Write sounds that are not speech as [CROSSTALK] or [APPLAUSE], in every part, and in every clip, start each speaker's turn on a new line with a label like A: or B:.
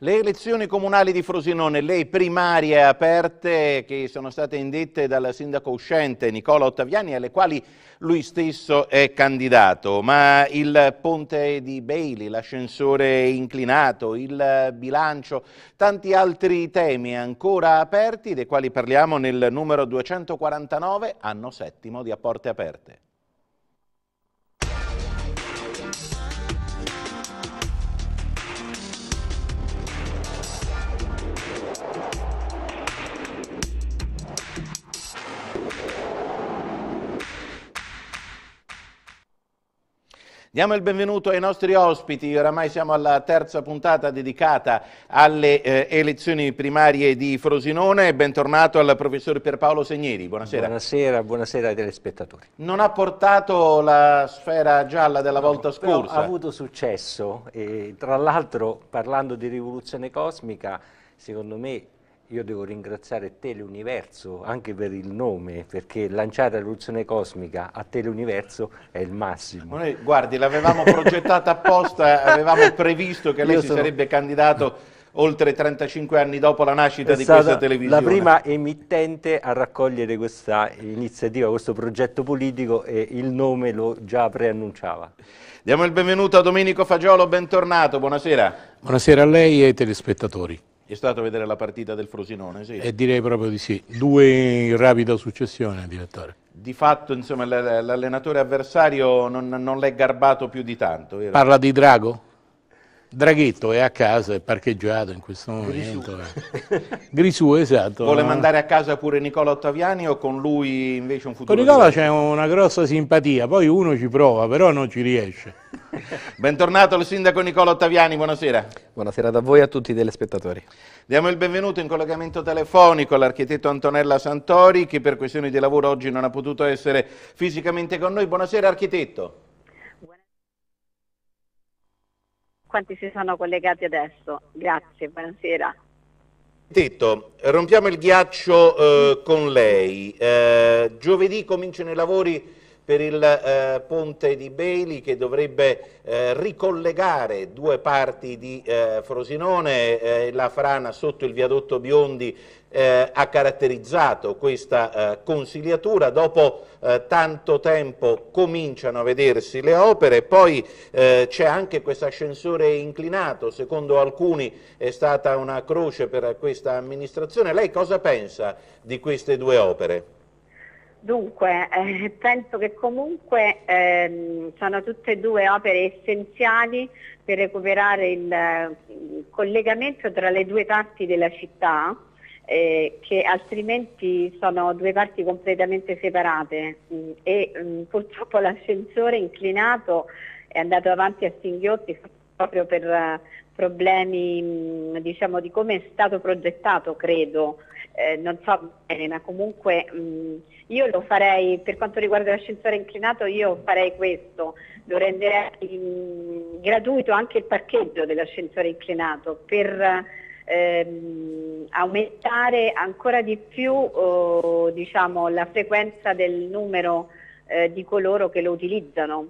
A: Le elezioni comunali di Frosinone, le primarie aperte che sono state indette dal sindaco uscente Nicola Ottaviani, alle quali lui stesso è candidato, ma il ponte di Bailey, l'ascensore inclinato, il bilancio, tanti altri temi ancora aperti, dei quali parliamo nel numero 249, anno settimo di Apporte Aperte. Diamo il benvenuto ai nostri ospiti, oramai siamo alla terza puntata dedicata alle eh, elezioni primarie di Frosinone, bentornato al professor Pierpaolo Segneri, buonasera. Buonasera, buonasera ai telespettatori. Non ha portato la sfera gialla della no, volta scorsa? ha avuto successo e tra l'altro
B: parlando di rivoluzione cosmica, secondo me io devo ringraziare Teleuniverso anche per il nome, perché lanciare la rivoluzione cosmica a Teleuniverso è il massimo.
A: Noi, guardi, l'avevamo progettata apposta, eh, avevamo previsto che lei Io si sono... sarebbe candidato oltre 35 anni dopo la nascita è di questa televisione. La prima
B: emittente a raccogliere questa iniziativa, questo progetto politico e il nome
A: lo già preannunciava. Diamo il benvenuto a Domenico Fagiolo, bentornato, buonasera.
C: Buonasera a lei e ai telespettatori.
A: È stato a vedere la partita del Frosinone, sì. E eh,
C: direi proprio di sì. Due in rapida successione, direttore.
A: Di fatto, l'allenatore avversario non, non l'è garbato più di tanto. Vero? Parla
C: di Drago? Draghetto è a casa, è parcheggiato in questo momento. Grisù, [LAUGHS] Grisù esatto. Vuole mandare
A: a casa pure Nicola Ottaviani o con lui invece un futuro? Con Nicola c'è
C: una grossa simpatia, poi uno ci prova, però non ci riesce.
A: [LAUGHS] Bentornato al sindaco Nicola Ottaviani, buonasera.
D: Buonasera da voi e a tutti i telespettatori.
A: Diamo il benvenuto in collegamento telefonico all'architetto Antonella Santori che per questioni di lavoro oggi non ha potuto essere fisicamente con noi. Buonasera architetto.
E: quanti si sono collegati adesso. Grazie, buonasera.
A: Tito, rompiamo il ghiaccio eh, con lei. Eh, giovedì cominciano i lavori per il eh, ponte di Bailey che dovrebbe eh, ricollegare due parti di eh, Frosinone, eh, la frana sotto il viadotto Biondi eh, ha caratterizzato questa eh, consiliatura, dopo eh, tanto tempo cominciano a vedersi le opere, poi eh, c'è anche questo ascensore inclinato, secondo alcuni è stata una croce per questa amministrazione, lei cosa pensa di queste due opere?
E: Dunque, eh, penso che comunque ehm, sono tutte e due opere essenziali per recuperare il, il collegamento tra le due parti della città eh, che altrimenti sono due parti completamente separate mh, mm, e mh, mm, purtroppo l'ascensore inclinato è andato avanti a singhiozzi proprio per uh, problemi mh, mm, diciamo, di come è stato progettato credo eh, non so bene ma comunque io lo farei per quanto riguarda l'ascensore inclinato io farei questo lo renderei gratuito anche il parcheggio dell'ascensore inclinato per uh, ehm, aumentare ancora di più eh, diciamo, la frequenza del numero eh, di coloro che lo utilizzano.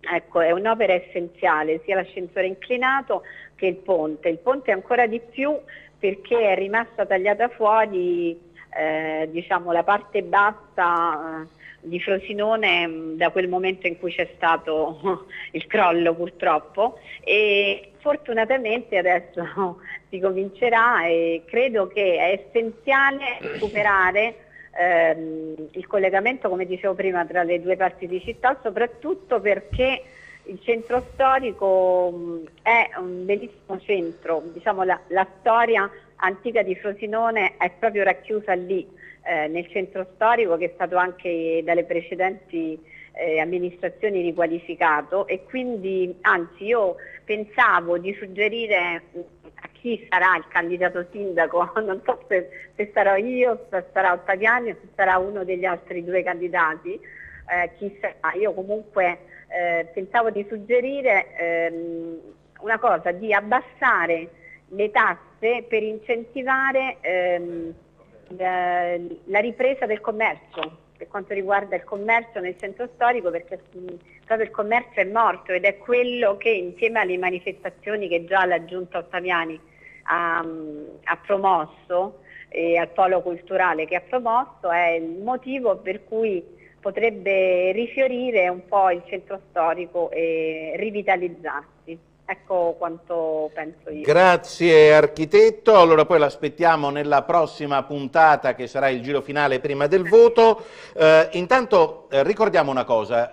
E: Ecco, è un'opera essenziale, sia l'ascensore inclinato che il ponte. Il ponte ancora di più perché è rimasta tagliata fuori eh, diciamo, la parte bassa eh, di Frosinone mm, da quel momento in cui c'è stato [LAUGHS] il crollo purtroppo e fortunatamente adesso [LAUGHS] si comincerà e credo che è essenziale recuperare ehm, il collegamento come dicevo prima tra le due parti di città soprattutto perché il centro storico mm, è un bellissimo centro, diciamo la, la storia antica di Frosinone è proprio racchiusa lì eh, nel centro storico che è stato anche dalle precedenti eh, amministrazioni riqualificato e quindi anzi io pensavo di suggerire mm, a chi sarà il candidato sindaco, [LAUGHS] non so se, se sarò io, se sarà Ottaviani o se sarà uno degli altri due candidati, eh, chi sarà, io comunque eh, pensavo di suggerire ehm, una cosa, di abbassare le tasse per incentivare ehm, la ripresa del commercio, per quanto riguarda il commercio nel centro storico, perché proprio il commercio è morto ed è quello che insieme alle manifestazioni che già la Giunta Ottaviani ha, ha promosso, e al polo culturale che ha promosso, è il motivo per cui potrebbe rifiorire un po' il centro storico e rivitalizzarsi. Ecco quanto penso io.
A: Grazie architetto, allora poi l'aspettiamo nella prossima puntata che sarà il giro finale prima del voto. Eh, intanto eh, ricordiamo una cosa,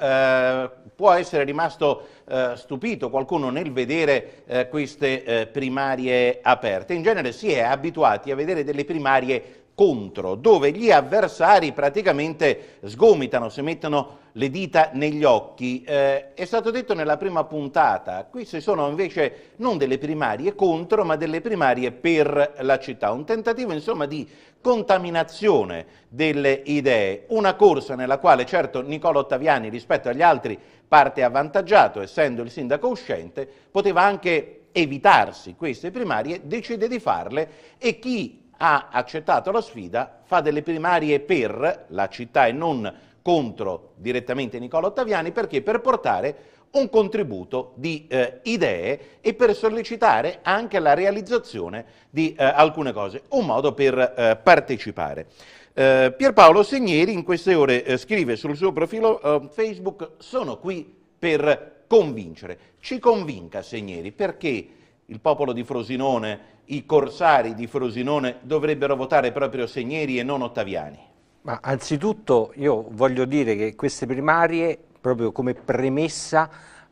A: eh, può essere rimasto eh, stupito qualcuno nel vedere eh, queste eh, primarie aperte, in genere si è abituati a vedere delle primarie aperte contro, dove gli avversari praticamente sgomitano, si mettono le dita negli occhi. Eh, è stato detto nella prima puntata, qui ci sono invece non delle primarie contro, ma delle primarie per la città, un tentativo insomma di contaminazione delle idee, una corsa nella quale certo Nicola Ottaviani rispetto agli altri parte avvantaggiato, essendo il sindaco uscente, poteva anche evitarsi queste primarie, decide di farle e chi ha accettato la sfida, fa delle primarie per la città e non contro direttamente Nicola Ottaviani, perché per portare un contributo di eh, idee e per sollecitare anche la realizzazione di eh, alcune cose, un modo per eh, partecipare. Eh, Pierpaolo Segneri in queste ore eh, scrive sul suo profilo eh, Facebook sono qui per convincere. Ci convinca Segneri perché il popolo di Frosinone, i corsari di Frosinone dovrebbero votare proprio Segneri e non Ottaviani?
B: Ma anzitutto io voglio dire che queste primarie, proprio come premessa,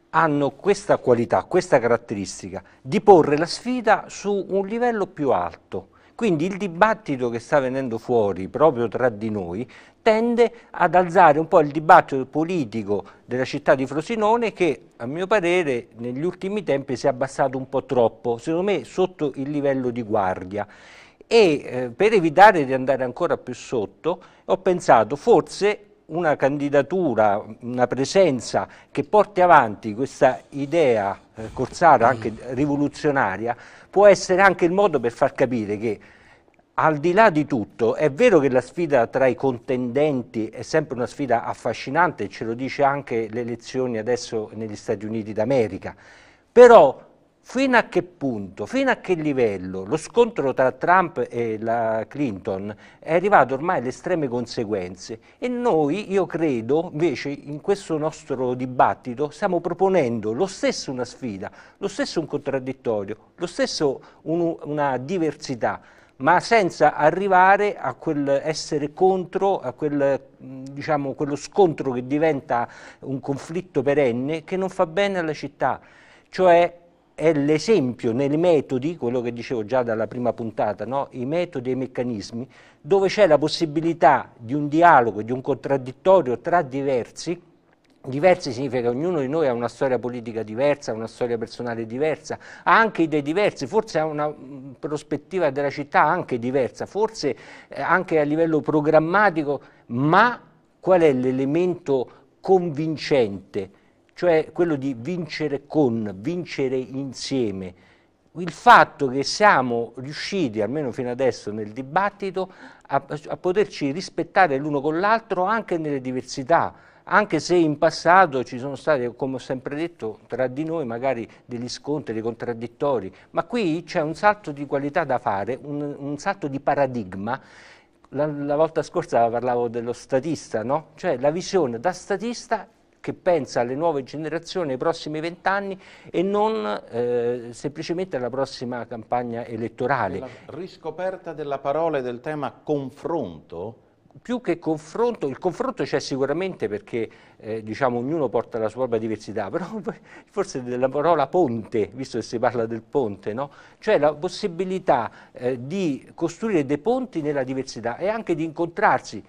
B: hanno questa qualità, questa caratteristica di porre la sfida su un livello più alto quindi il dibattito che sta venendo fuori proprio tra di noi tende ad alzare un po' il dibattito politico della città di Frosinone che a mio parere negli ultimi tempi si è abbassato un po' troppo, secondo me sotto il livello di guardia e eh, per evitare di andare ancora più sotto ho pensato forse una candidatura, una presenza che porti avanti questa idea eh, corsara, anche rivoluzionaria, può essere anche il modo per far capire che al di là di tutto, è vero che la sfida tra i contendenti è sempre una sfida affascinante, ce lo dice anche le elezioni adesso negli Stati Uniti d'America, però fino a che punto, fino a che livello lo scontro tra Trump e la Clinton è arrivato ormai alle estreme conseguenze e noi, io credo, invece in questo nostro dibattito stiamo proponendo lo stesso una sfida, lo stesso un contraddittorio, lo stesso un, una diversità ma senza arrivare a quel essere contro, a quel, diciamo, quello scontro che diventa un conflitto perenne che non fa bene alla città. Cioè è l'esempio nei metodi, quello che dicevo già dalla prima puntata, no? i metodi e i meccanismi, dove c'è la possibilità di un dialogo, di un contraddittorio tra diversi, Diversi significa che ognuno di noi ha una storia politica diversa, una storia personale diversa, ha anche idee diverse, forse ha una mm, prospettiva della città anche diversa, forse eh, anche a livello programmatico, ma qual è l'elemento convincente cioè quello di vincere con, vincere insieme. Il fatto che siamo riusciti, almeno fino adesso nel dibattito, a, a poterci rispettare l'uno con l'altro anche nelle diversità, anche se in passato ci sono stati, come ho sempre detto, tra di noi magari degli scontri, dei contraddittori, ma qui c'è un salto di qualità da fare, un, un salto di paradigma. La, la, volta scorsa parlavo dello statista, no? cioè la visione da statista che pensa alle nuove generazioni, ai prossimi vent'anni e non eh, semplicemente alla prossima campagna elettorale. La
A: riscoperta della parola e del tema confronto
B: più che confronto, il confronto c'è sicuramente perché eh, diciamo, ognuno porta la sua propria diversità, [LAUGHS] però forse della parola ponte, visto che si parla del ponte, no? cioè la possibilità eh, di costruire dei ponti nella diversità e anche di incontrarsi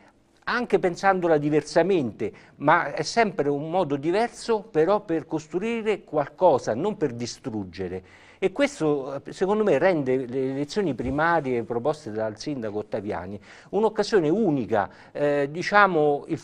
B: anche pensandola diversamente, ma è sempre un modo diverso però per costruire qualcosa, non per distruggere. E questo secondo me rende le elezioni primarie proposte dal sindaco Ottaviani un'occasione unica, eh, diciamo il,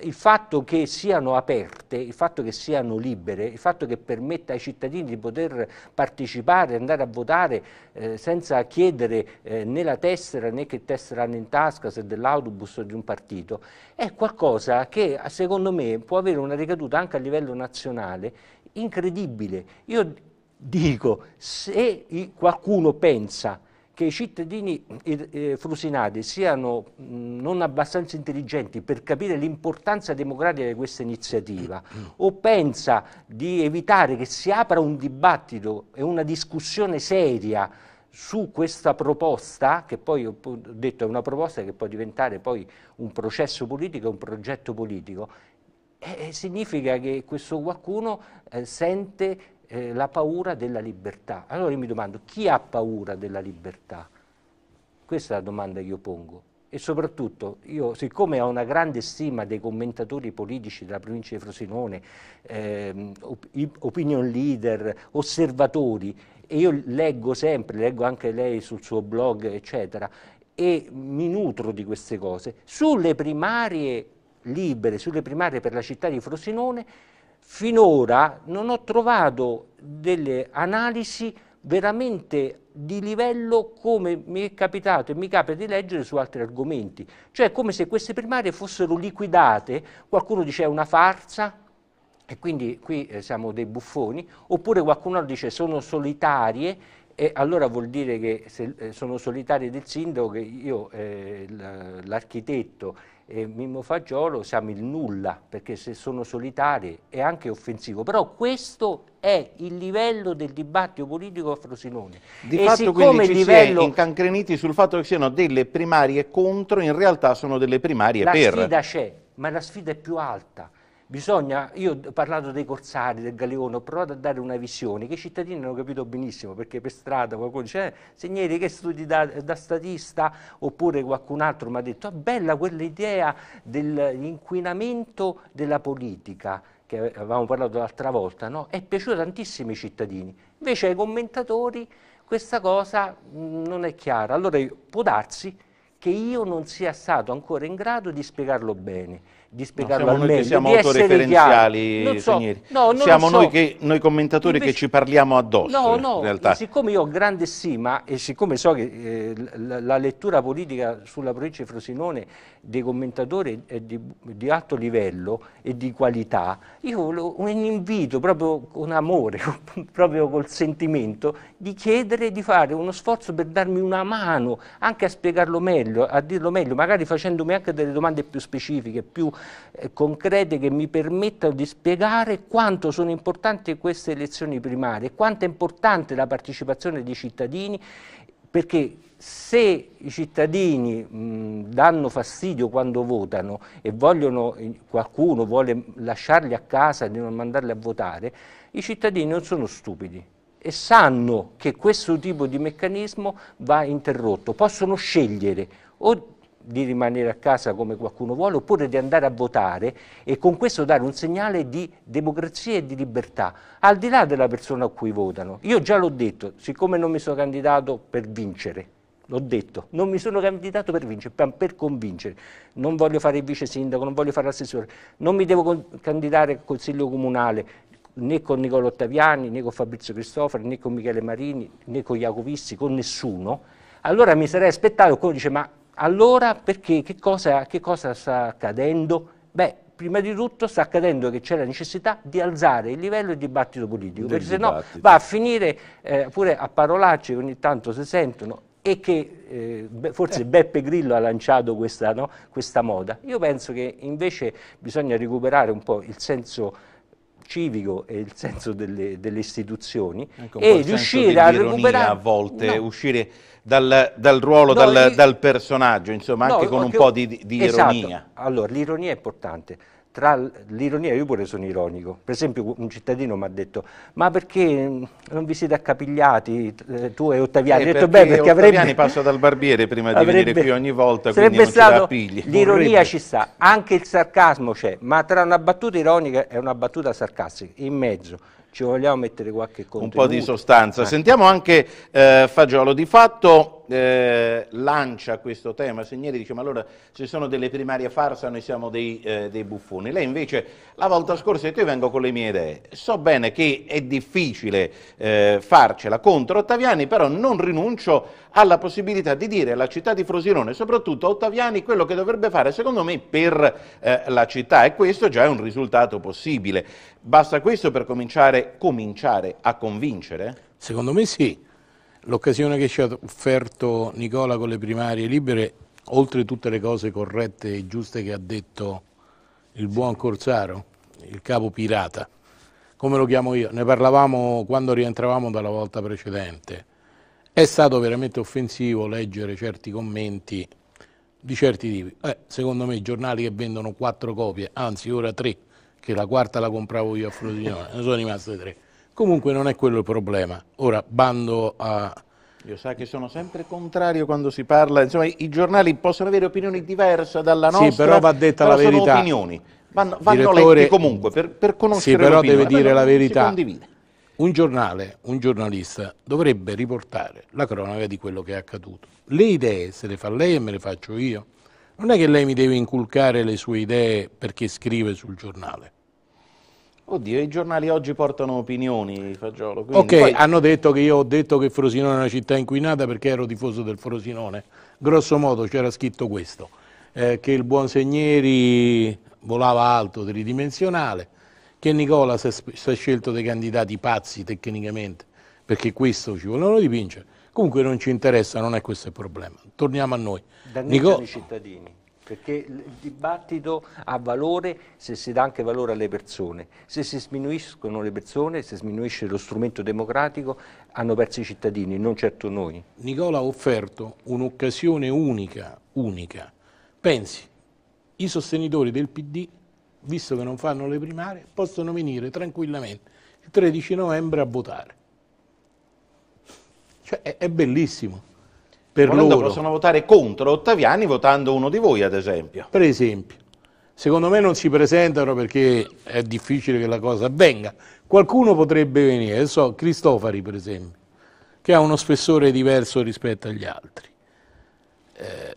B: il fatto che siano aperte, il fatto che siano libere, il fatto che permetta ai cittadini di poter partecipare, andare a votare eh, senza chiedere eh, né la tessera né che tessera hanno in tasca, se dell'autobus o di un partito, è qualcosa che secondo me può avere una ricaduta anche a livello nazionale incredibile. Io dico, se qualcuno pensa che i cittadini eh, frusinati siano non abbastanza intelligenti per capire l'importanza democratica di questa iniziativa mm. o pensa di evitare che si apra un dibattito e una discussione seria su questa proposta, che poi ho detto è una proposta che può diventare poi un processo politico, un progetto politico, eh, eh significa che questo qualcuno eh, sente eh, la paura della libertà. Allora io mi domando, chi ha paura della libertà? Questa è la domanda che io pongo. E soprattutto, io, siccome ho una grande stima dei commentatori politici della provincia di Frosinone, eh, opinion leader, osservatori, e io leggo sempre, leggo anche lei sul suo blog, eccetera, e mi nutro di queste cose, sulle primarie libere, sulle primarie per la città di Frosinone, finora non ho trovato delle analisi veramente di livello come mi è capitato e mi capita di leggere su altri argomenti. Cioè come se queste primarie fossero liquidate, qualcuno dice è una farsa, e quindi qui eh, siamo dei buffoni, oppure qualcuno dice sono solitarie, e allora vuol dire che se eh, sono solitarie del sindaco, che io, eh, l'architetto e Mimmo Fagiolo siamo il nulla, perché se sono solitari è anche
A: offensivo. Però
B: questo è il livello del dibattito politico a Frosinone.
A: Di e fatto quindi ci livello... si è incancreniti sul fatto che siano delle primarie contro, in realtà sono delle primarie la per. La sfida
B: c'è, ma la sfida è più alta Bisogna, io ho parlato dei corsari, del galeone, ho provato a dare una visione che i cittadini hanno capito benissimo, perché per strada qualcuno dice, eh, Segneri che studi da, da statista, oppure qualcun altro mi ha detto, ah, bella quell'idea dell'inquinamento della politica, che avevamo parlato l'altra volta, no? è piaciuta tantissimo ai cittadini, invece ai commentatori questa cosa mm, non è chiara, allora può darsi che io non sia stato ancora in grado di spiegarlo bene, di spiegarlo no, al meglio, siamo di autoreferenziali, non so,
A: no, siamo so. noi, che, noi, commentatori Invece, che ci parliamo addosso, no, no, in realtà.
B: siccome io ho grande stima e siccome so che eh, la, la, lettura politica sulla provincia di Frosinone dei commentatori è di, di alto livello e di qualità, io lo, un invito proprio con amore, [LAUGHS] proprio col sentimento, di chiedere di fare uno sforzo per darmi una mano, anche a spiegarlo meglio, meglio, a dirlo meglio, magari facendomi anche delle domande più specifiche, più eh, concrete che mi permettano di spiegare quanto sono importanti queste elezioni primarie, quanto è importante la partecipazione dei cittadini perché se i cittadini mh, danno fastidio quando votano e vogliono, eh, qualcuno vuole lasciarli a casa e non mandarli a votare, i cittadini non sono stupidi e sanno che questo tipo di meccanismo va interrotto, possono scegliere o di rimanere a casa come qualcuno vuole, oppure di andare a votare e con questo dare un segnale di democrazia e di libertà, al di là della persona a cui votano. Io già l'ho detto, siccome non mi sono candidato per vincere, l'ho detto, non mi sono candidato per vincere, per convincere, non voglio fare il vice sindaco, non voglio fare l'assessore, non mi devo candidare al consiglio comunale, né con Nicola Ottaviani, né con Fabrizio Cristofori, né con Michele Marini, né con Iacovissi, con nessuno, allora mi sarei aspettato, qualcuno dice ma allora perché? Che cosa, che cosa sta accadendo? Beh, prima di tutto sta accadendo che c'è la necessità di alzare il livello di dibattito politico, perché se no va a finire eh, pure a parolacce che ogni tanto si sentono e che eh, forse eh. Beppe Grillo ha lanciato questa, no, questa moda. Io penso che invece bisogna recuperare un po' il senso
A: civico e il senso delle, delle istituzioni ecco, e riuscire a recuperare a volte no. uscire dal, dal ruolo, no, dal, io... dal, personaggio, insomma, no, anche con un po' di,
B: di esatto. ironia. Allora, l'ironia è importante. Tra l'ironia, io pure sono ironico. Per esempio, un cittadino mi ha detto: Ma perché mm, non vi siete accapigliati eh, tu e Ottaviani? Eh, ho detto: Beh, perché Ottaviani avrebbe... passa
A: dal barbiere prima di avrebbe... venire qui ogni volta, sarebbe quindi stato... L'ironia ci
B: sta, anche il sarcasmo c'è, ma tra una battuta ironica e una battuta
A: sarcastica, in mezzo ci vogliamo mettere qualche contenuto. Un po' di sostanza. Eh. Sentiamo anche eh, Fagiolo. Di fatto eh, lancia questo tema, Segneri dice ma allora ci sono delle primarie farsa, noi siamo dei, eh, dei buffoni. Lei invece la volta scorsa detto io vengo con le mie idee. So bene che è difficile eh, farcela contro Ottaviani, però non rinuncio ha la possibilità di dire alla città di Frosinone, soprattutto a Ottaviani, quello che dovrebbe fare, secondo me, per eh, la città e questo già è un risultato possibile. Basta questo per cominciare, cominciare a convincere?
C: Secondo me sì. L'occasione che ci ha offerto Nicola con le primarie libere, oltre tutte le cose corrette e giuste che ha detto il buon Corsaro, il capo pirata, come lo chiamo io, ne parlavamo quando rientravamo dalla volta precedente è stato veramente offensivo leggere certi commenti di certi tipi. Eh, secondo me i giornali che vendono quattro copie, anzi ora tre, che la quarta la compravo io a Frosinone, [LAUGHS] ne sono rimaste tre. Comunque non è quello il problema. Ora bando a...
A: Io sa che sono sempre contrario quando si parla, insomma i giornali possono avere opinioni diverse
C: dalla nostra, sì, però va detta però la verità. opinioni, vanno, vanno Direttore... letti comunque per, per conoscere Sì, però deve dire la verità. Si condivide un giornale, un giornalista dovrebbe riportare la cronaca di quello che è accaduto. Le idee se le fa lei e me le faccio io. Non è che lei mi deve inculcare le sue idee perché scrive sul giornale. Oddio,
A: i giornali oggi portano opinioni, Fagiolo. Ok, poi...
C: hanno detto che io ho detto che Frosinone è una città inquinata perché ero tifoso del Frosinone. Grosso modo c'era scritto questo, eh, che il buon Segneri volava alto, tridimensionale, che Nicola si è scelto dei candidati pazzi tecnicamente, perché questo ci volevano dipingere. Comunque non ci interessa, non è questo il problema. Torniamo a noi. Danneggiano Nico... i
B: cittadini, perché il dibattito ha valore se si dà anche valore alle persone. Se si sminuiscono le persone, se sminuisce lo strumento democratico, hanno perso i cittadini, non certo
C: noi. Nicola ha offerto un'occasione unica, unica. Pensi, i sostenitori del PD visto che non fanno le primarie, possono venire tranquillamente il 13 novembre a votare. Cioè, è, è bellissimo. Per Volendo loro. possono
A: votare contro Ottaviani votando uno di voi, ad
C: esempio. Per esempio. Secondo me non si presentano perché è difficile che la cosa avvenga. Qualcuno potrebbe venire, so, Cristofari per esempio, che ha uno spessore diverso rispetto agli altri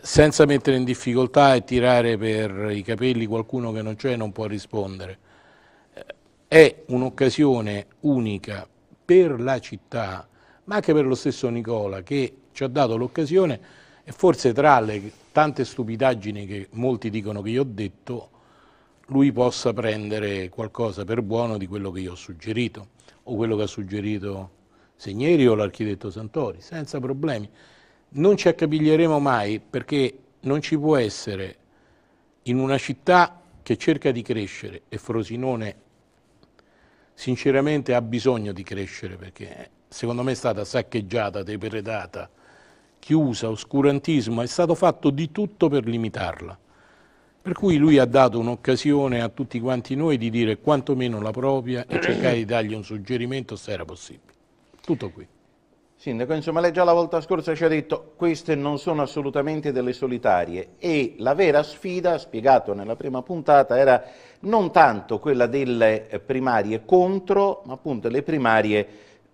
C: senza mettere in difficoltà e tirare per i capelli qualcuno che non c'è e non può rispondere. Eh, è un'occasione unica per la città, ma anche per lo stesso Nicola che ci ha dato l'occasione e forse tra le tante stupidaggini che molti dicono che io ho detto, lui possa prendere qualcosa per buono di quello che io ho suggerito o quello che ha suggerito Segneri o l'architetto Santori, senza problemi. Non ci accapiglieremo mai perché non ci può essere in una città che cerca di crescere e Frosinone sinceramente ha bisogno di crescere perché eh, secondo me è stata saccheggiata, depredata, chiusa, oscurantismo, è stato fatto di tutto per limitarla. Per cui lui ha dato un'occasione a tutti quanti noi di dire quantomeno la propria e cercare di dargli un suggerimento se era possibile. Tutto qui. Sindaco, insomma, lei
A: già la volta scorsa ci ha detto queste non sono assolutamente delle solitarie e la vera sfida, spiegato nella prima puntata, era non tanto quella delle primarie contro, ma appunto le primarie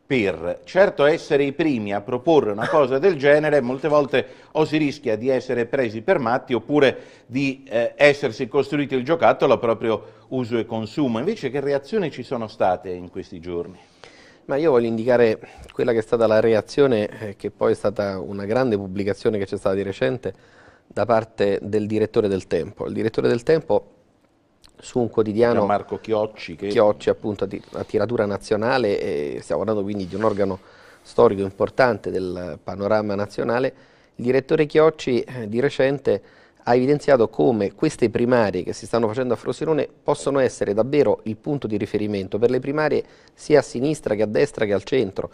A: per. Certo essere i primi a proporre una cosa del genere molte volte o si rischia di essere presi per matti oppure di eh, essersi costruito il giocattolo a proprio uso e consumo. Invece che reazioni ci sono state in questi giorni?
D: Ma io voglio indicare quella che è stata la reazione, eh, che poi è stata una grande pubblicazione che c'è stata di recente, da parte del direttore del Tempo. Il direttore del Tempo su un quotidiano... Marco Chiocci. Che... Chiocci appunto a tiratura nazionale, eh, stiamo parlando quindi di un organo storico importante del panorama nazionale, il direttore Chiocci eh, di recente ha evidenziato come queste primarie che si stanno facendo a Frosinone possono essere davvero il punto di riferimento per le primarie sia a sinistra che a destra che al centro.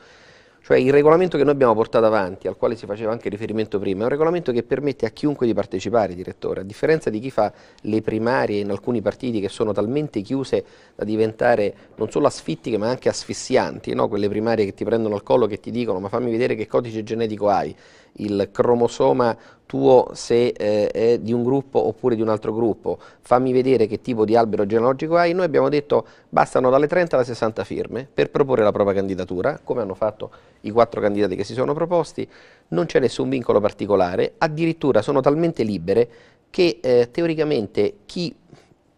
D: Cioè il regolamento che noi abbiamo portato avanti, al quale si faceva anche riferimento prima, è un regolamento che permette a chiunque di partecipare, direttore, a differenza di chi fa le primarie in alcuni partiti che sono talmente chiuse da diventare non solo asfittiche ma anche asfissianti, no? quelle primarie che ti prendono al collo, che ti dicono ma fammi vedere che codice genetico hai, il cromosoma tuo se eh, è di un gruppo oppure di un altro gruppo, fammi vedere che tipo di albero genealogico hai, noi abbiamo detto bastano dalle 30 alle 60 firme per proporre la propria candidatura, come hanno fatto i quattro candidati che si sono proposti, non c'è nessun vincolo particolare, addirittura sono talmente libere che eh, teoricamente chi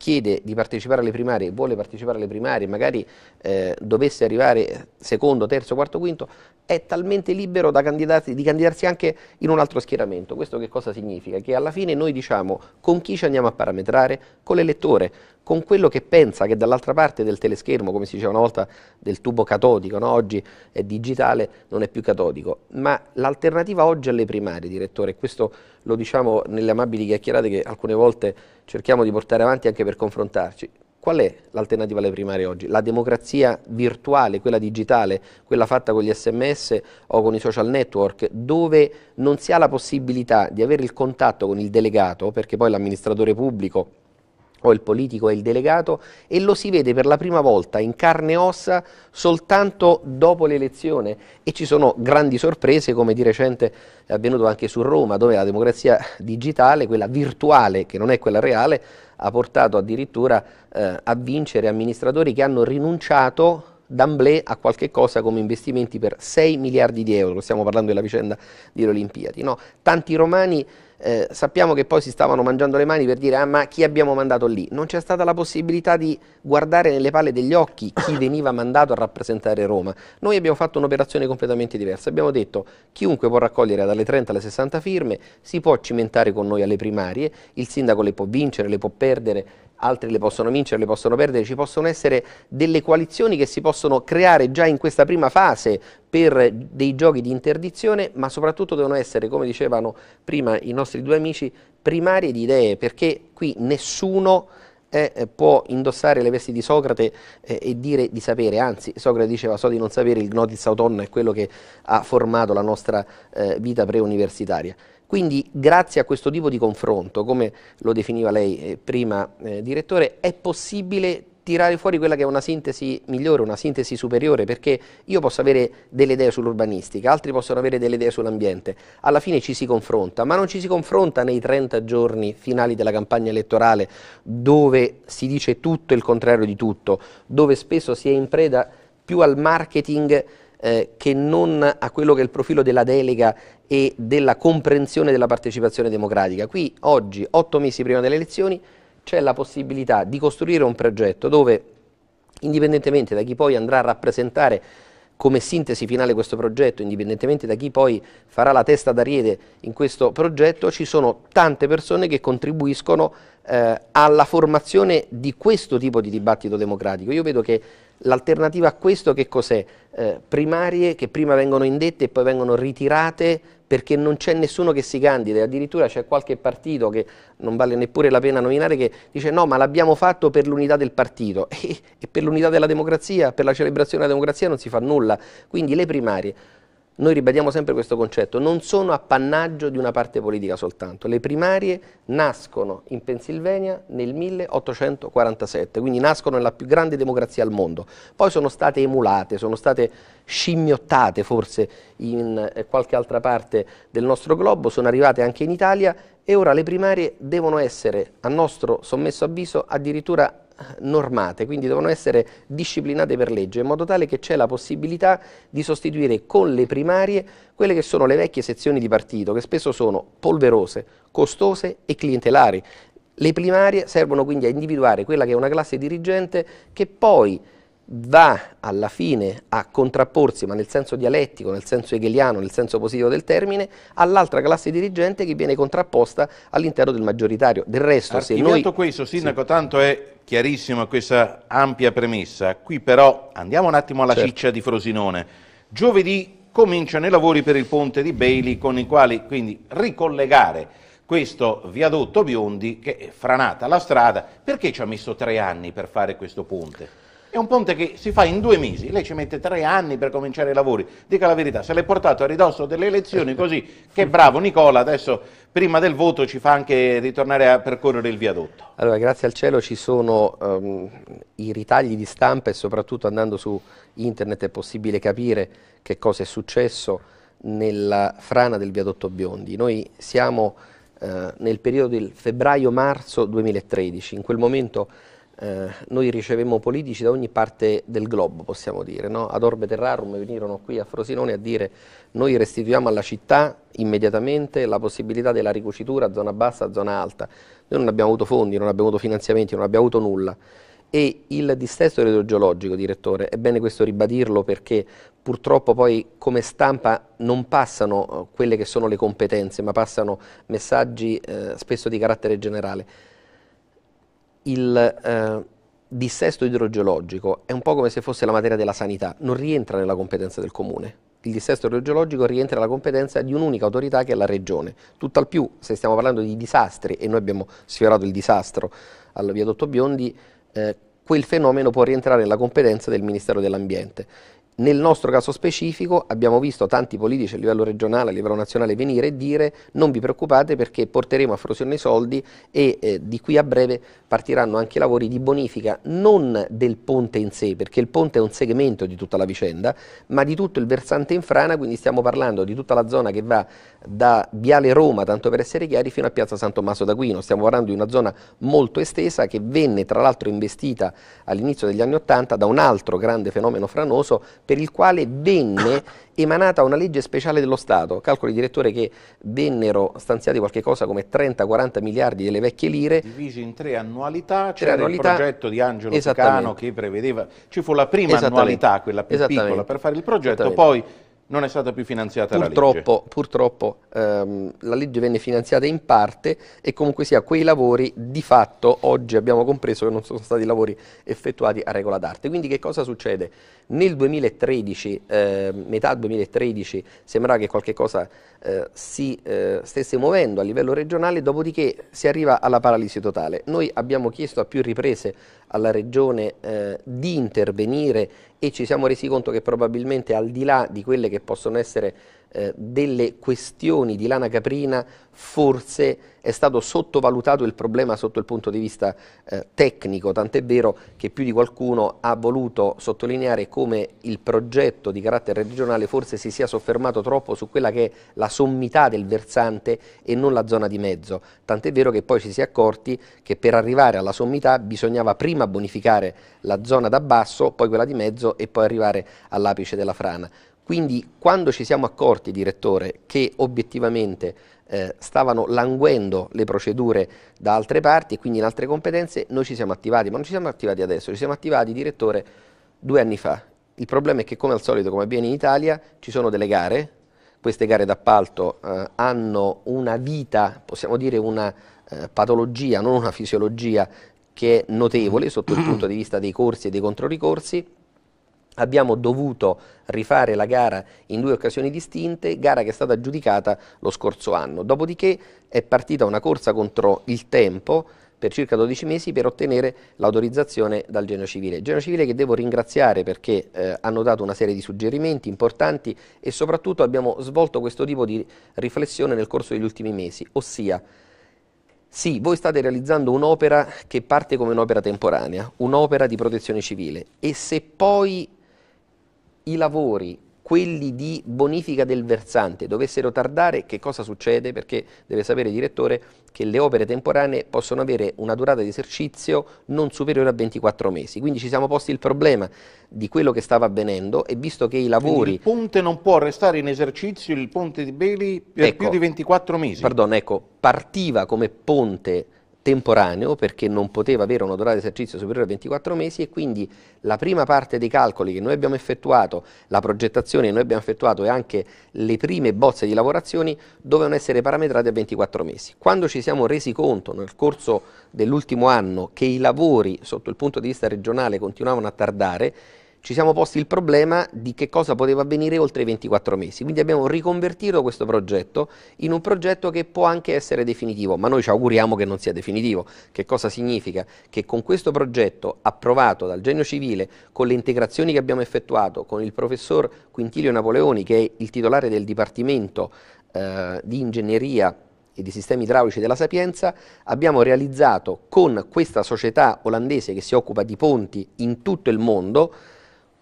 D: chiede di partecipare alle primarie, vuole partecipare alle primarie, magari eh, dovesse arrivare secondo, terzo, quarto, quinto, è talmente libero da di candidarsi anche in un altro schieramento. Questo che cosa significa? Che alla fine noi diciamo con chi ci andiamo a parametrare? Con l'elettore con quello che pensa che dall'altra parte del teleschermo, come si diceva una volta del tubo catodico, no? oggi è digitale, non è più catodico, ma l'alternativa oggi alle primarie, direttore, questo lo diciamo nelle amabili chiacchierate che alcune volte cerchiamo di portare avanti anche per confrontarci, qual è l'alternativa alle primarie oggi? La democrazia virtuale, quella digitale, quella fatta con gli sms o con i social network, dove non si ha la possibilità di avere il contatto con il delegato, perché poi l'amministratore pubblico o il politico è il delegato e lo si vede per la prima volta in carne e ossa soltanto dopo l'elezione e ci sono grandi sorprese come di recente è avvenuto anche su Roma dove la democrazia digitale, quella virtuale che non è quella reale, ha portato addirittura eh, a vincere amministratori che hanno rinunciato d'amblè a qualche cosa come investimenti per 6 miliardi di euro, stiamo parlando della vicenda delle Olimpiadi. No? Tanti romani eh, sappiamo che poi si stavano mangiando le mani per dire ah, ma chi abbiamo mandato lì? Non c'è stata la possibilità di guardare nelle palle degli occhi chi [COUGHS] veniva mandato a rappresentare Roma. Noi abbiamo fatto un'operazione completamente diversa, abbiamo detto chiunque può raccogliere dalle 30 alle 60 firme si può cimentare con noi alle primarie, il sindaco le può vincere, le può perdere, altri le possono vincere, le possono perdere, ci possono essere delle coalizioni che si possono creare già in questa prima fase per dei giochi di interdizione, ma soprattutto devono essere, come dicevano prima i nostri due amici, primarie di idee, perché qui nessuno... Eh, eh può indossare le vesti di Socrate eh, e dire di sapere, anzi Socrate diceva so di non sapere, il gnotis auton è quello che ha formato la nostra eh, vita preuniversitaria. Quindi grazie a questo tipo di confronto, come lo definiva lei eh, prima, eh, direttore, è possibile tirare fuori quella che è una sintesi migliore, una sintesi superiore, perché io posso avere delle idee sull'urbanistica, altri possono avere delle idee sull'ambiente, alla fine ci si confronta, ma non ci si confronta nei 30 giorni finali della campagna elettorale dove si dice tutto il contrario di tutto, dove spesso si è in preda più al marketing eh, che non a quello che è il profilo della delega e della comprensione della partecipazione democratica. Qui oggi, otto mesi prima delle elezioni, c'è la possibilità di costruire un progetto dove, indipendentemente da chi poi andrà a rappresentare come sintesi finale questo progetto, indipendentemente da chi poi farà la testa d'ariete in questo progetto, ci sono tante persone che contribuiscono eh, alla formazione di questo tipo di dibattito democratico. Io vedo che L'alternativa a questo che cos'è? Eh, primarie che prima vengono indette e poi vengono ritirate perché non c'è nessuno che si candida, addirittura c'è qualche partito che non vale neppure la pena nominare che dice no ma l'abbiamo fatto per l'unità del partito [LAUGHS] e, e per l'unità della democrazia, per la celebrazione della democrazia non si fa nulla, quindi le primarie noi ribadiamo sempre questo concetto, non sono appannaggio di una parte politica soltanto, le primarie nascono in Pennsylvania nel 1847, quindi nascono nella più grande democrazia al mondo, poi sono state emulate, sono state scimmiottate forse in eh, qualche altra parte del nostro globo, sono arrivate anche in Italia e ora le primarie devono essere, a nostro sommesso avviso, addirittura normate, quindi devono essere disciplinate per legge, in modo tale che c'è la possibilità di sostituire con le primarie quelle che sono le vecchie sezioni di partito, che spesso sono polverose, costose e clientelari. Le primarie servono quindi a individuare quella che è una classe dirigente che poi va alla fine a contrapporsi, ma nel senso dialettico, nel senso hegeliano, nel senso positivo del termine, all'altra classe dirigente che viene contrapposta all'interno del maggioritario. Del resto, Archiviato se noi...
A: questo, Sindaco, sì. tanto è chiarissimo questa ampia premessa. Qui però andiamo un attimo alla certo. ciccia di Frosinone. Giovedì cominciano i lavori per il ponte di Bailey, con i quali quindi ricollegare questo viadotto Biondi che è franata la strada. Perché ci ha messo tre anni per fare questo ponte? È un ponte che si fa in due mesi, lei ci mette tre anni per cominciare i lavori. Dica la verità, se l'è portato a ridosso delle elezioni [LAUGHS] così, che bravo Nicola, adesso prima del voto ci fa anche ritornare a percorrere il
D: viadotto. Allora, grazie al cielo ci sono um, i ritagli di stampa e soprattutto andando su internet è possibile capire che cosa è successo nella frana del viadotto Biondi. Noi siamo eh, nel periodo del febbraio-marzo 2013, in quel momento eh, noi ricevemmo politici da ogni parte del globo, possiamo dire, no? ad Orbe Terrarum venirono qui a Frosinone a dire noi restituiamo alla città immediatamente la possibilità della ricucitura a zona bassa, a zona alta. Noi non abbiamo avuto fondi, non abbiamo avuto finanziamenti, non abbiamo avuto nulla e il distesto idrogeologico, direttore, è bene questo ribadirlo perché purtroppo poi come stampa non passano eh, quelle che sono le competenze, ma passano messaggi eh, spesso di carattere generale il eh, dissesto idrogeologico è un po' come se fosse la materia della sanità, non rientra nella competenza del comune. Il dissesto idrogeologico rientra nella competenza di un'unica autorità che è la regione. Tutt'al più, se stiamo parlando di disastri, e noi abbiamo sfiorato il disastro al viadotto Biondi, eh, quel fenomeno può rientrare nella competenza del Ministero dell'Ambiente nel nostro caso specifico abbiamo visto tanti politici a livello regionale, a livello nazionale venire e dire non vi preoccupate perché porteremo a Frosione i soldi e eh, di qui a breve partiranno anche i lavori di bonifica non del ponte in sé, perché il ponte è un segmento di tutta la vicenda, ma di tutto il versante in frana quindi stiamo parlando di tutta la zona che va da Viale Roma, tanto per essere chiari, fino a Piazza San Tommaso d'Aquino, stiamo parlando di una zona molto estesa che venne tra l'altro investita all'inizio degli anni Ottanta da un altro grande fenomeno franoso per il quale venne emanata una legge speciale dello Stato. Calcoli, direttore, che vennero stanziati qualche cosa come 30-40 miliardi delle vecchie lire.
A: Divisi in tre annualità, c'era il progetto
D: di Angelo Sicano
A: che prevedeva, ci fu la prima annualità, quella più piccola per fare il progetto, poi non è stata più finanziata purtroppo, la
D: legge. Purtroppo ehm, la legge venne finanziata in parte e comunque sia quei lavori di fatto oggi abbiamo compreso che non sono stati lavori effettuati a regola d'arte. Quindi che cosa succede? Nel 2013, eh, metà 2013, sembrava che qualche cosa eh, si eh, stesse muovendo a livello regionale, dopodiché si arriva alla paralisi totale. Noi abbiamo chiesto a più riprese alla Regione eh, di intervenire e ci siamo resi conto che probabilmente al di là di quelle che possono essere eh, delle questioni di lana caprina forse è stato sottovalutato il problema sotto il punto di vista eh, tecnico, tant'è vero che più di qualcuno ha voluto sottolineare come il progetto di carattere regionale forse si sia soffermato troppo su quella che è la sommità del versante e non la zona di mezzo, tant'è vero che poi ci si è accorti che per arrivare alla sommità bisognava prima bonificare la zona da basso, poi quella di mezzo e poi arrivare all'apice della frana. Quindi quando ci siamo accorti, direttore, che obiettivamente eh, stavano languendo le procedure da altre parti e quindi in altre competenze, noi ci siamo attivati, ma non ci siamo attivati adesso, ci siamo attivati, direttore, due anni fa. Il problema è che come al solito, come avviene in Italia, ci sono delle gare, queste gare d'appalto eh, hanno una vita, possiamo dire una eh, patologia, non una fisiologia, che è notevole sotto il punto di vista dei corsi e dei controricorsi, Abbiamo dovuto rifare la gara in due occasioni distinte, gara che è stata giudicata lo scorso anno. Dopodiché è partita una corsa contro il tempo per circa 12 mesi per ottenere l'autorizzazione dal Genio Civile. Genio Civile che devo ringraziare perché eh, hanno dato una serie di suggerimenti importanti e soprattutto abbiamo svolto questo tipo di riflessione nel corso degli ultimi mesi, ossia sì, voi state realizzando un'opera che parte come un'opera temporanea, un'opera di protezione civile e se poi i lavori, quelli di bonifica del versante, dovessero tardare, che cosa succede? Perché deve sapere il direttore che le opere temporanee possono avere una durata di esercizio non superiore a 24 mesi. Quindi ci siamo posti il problema di quello che stava avvenendo e visto che i lavori... Quindi il ponte non può restare in esercizio, il ponte di Beli, eh, per ecco, più di 24 mesi. Pardon, ecco, partiva come ponte temporaneo perché non poteva avere una durata di esercizio superiore a 24 mesi e quindi la prima parte dei calcoli che noi abbiamo effettuato, la progettazione che noi abbiamo effettuato e anche le prime bozze di lavorazioni dovevano essere parametrate a 24 mesi. Quando ci siamo resi conto nel corso dell'ultimo anno che i lavori sotto il punto di vista regionale continuavano a tardare, ci siamo posti il problema di che cosa poteva avvenire oltre i 24 mesi, quindi abbiamo riconvertito questo progetto in un progetto che può anche essere definitivo, ma noi ci auguriamo che non sia definitivo. Che cosa significa? Che con questo progetto approvato dal Genio Civile, con le integrazioni che abbiamo effettuato, con il professor Quintilio Napoleoni, che è il titolare del Dipartimento eh, di Ingegneria e di sistemi idraulici della Sapienza, abbiamo realizzato con questa società olandese che si occupa di ponti in tutto il mondo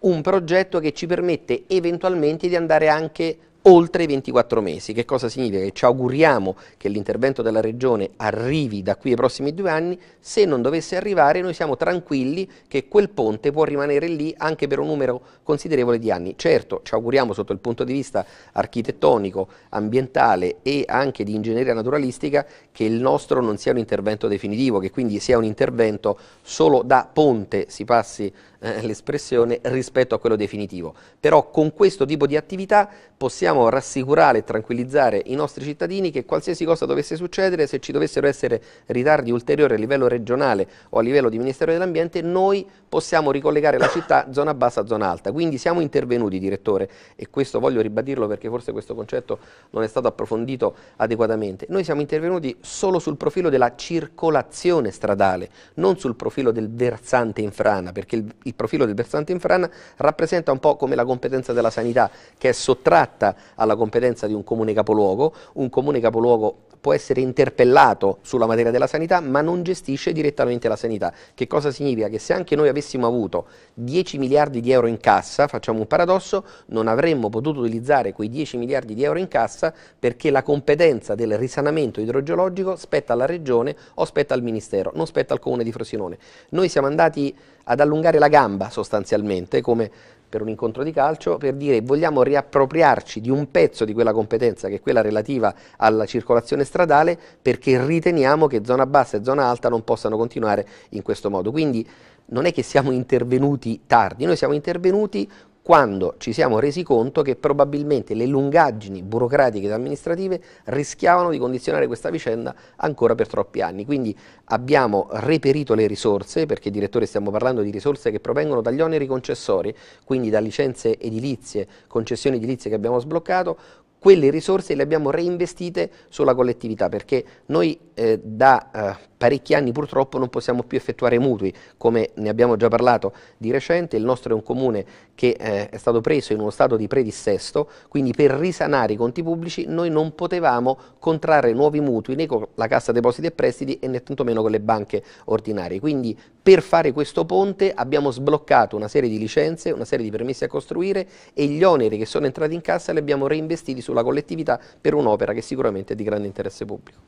D: un progetto che ci permette eventualmente di andare anche oltre i 24 mesi. Che cosa significa? Che ci auguriamo che l'intervento della Regione arrivi da qui ai prossimi due anni, se non dovesse arrivare noi siamo tranquilli che quel ponte può rimanere lì anche per un numero considerevole di anni. Certo, ci auguriamo sotto il punto di vista architettonico, ambientale e anche di ingegneria naturalistica che il nostro non sia un intervento definitivo, che quindi sia un intervento solo da ponte si passi eh, l'espressione, rispetto a quello definitivo. Però con questo tipo di attività possiamo rassicurare e tranquillizzare i nostri cittadini che qualsiasi cosa dovesse succedere, se ci dovessero essere ritardi ulteriori a livello regionale o a livello di Ministero dell'Ambiente, noi possiamo ricollegare la città [COUGHS] zona bassa a zona alta. Quindi siamo intervenuti, direttore, e questo voglio ribadirlo perché forse questo concetto non è stato approfondito adeguatamente. Noi siamo intervenuti solo sul profilo della circolazione stradale, non sul profilo del versante in frana, perché il, il il profilo del versante infrana rappresenta un po' come la competenza della sanità che è sottratta alla competenza di un comune capoluogo, un comune capoluogo può essere interpellato sulla materia della sanità ma non gestisce direttamente la sanità. Che cosa significa? Che se anche noi avessimo avuto 10 miliardi di euro in cassa, facciamo un paradosso, non avremmo potuto utilizzare quei 10 miliardi di euro in cassa perché la competenza del risanamento idrogeologico spetta alla regione o spetta al ministero, non spetta al comune di Frosinone. Noi siamo andati ad allungare la gamba sostanzialmente, come per un incontro di calcio, per dire vogliamo riappropriarci di un pezzo di quella competenza che è quella relativa alla circolazione stradale perché riteniamo che zona bassa e zona alta non possano continuare in questo modo. Quindi non è che siamo intervenuti tardi, noi siamo intervenuti quando ci siamo resi conto che probabilmente le lungaggini burocratiche ed amministrative rischiavano di condizionare questa vicenda ancora per troppi anni. Quindi abbiamo reperito le risorse, perché direttore stiamo parlando di risorse che provengono dagli oneri concessori, quindi da licenze edilizie, concessioni edilizie che abbiamo sbloccato, quelle risorse le abbiamo reinvestite sulla collettività perché noi eh, da eh, parecchi anni purtroppo non possiamo più effettuare mutui, come ne abbiamo già parlato di recente, il nostro è un comune che eh, è stato preso in uno stato di predissesto, quindi per risanare i conti pubblici noi non potevamo contrarre nuovi mutui né con la Cassa Depositi e Prestiti e né tantomeno con le banche ordinarie, quindi per fare questo ponte abbiamo sbloccato una serie di licenze, una serie di permessi a costruire e gli oneri che sono entrati in cassa li abbiamo reinvestiti sulla collettività per un'opera che sicuramente è di grande interesse pubblico.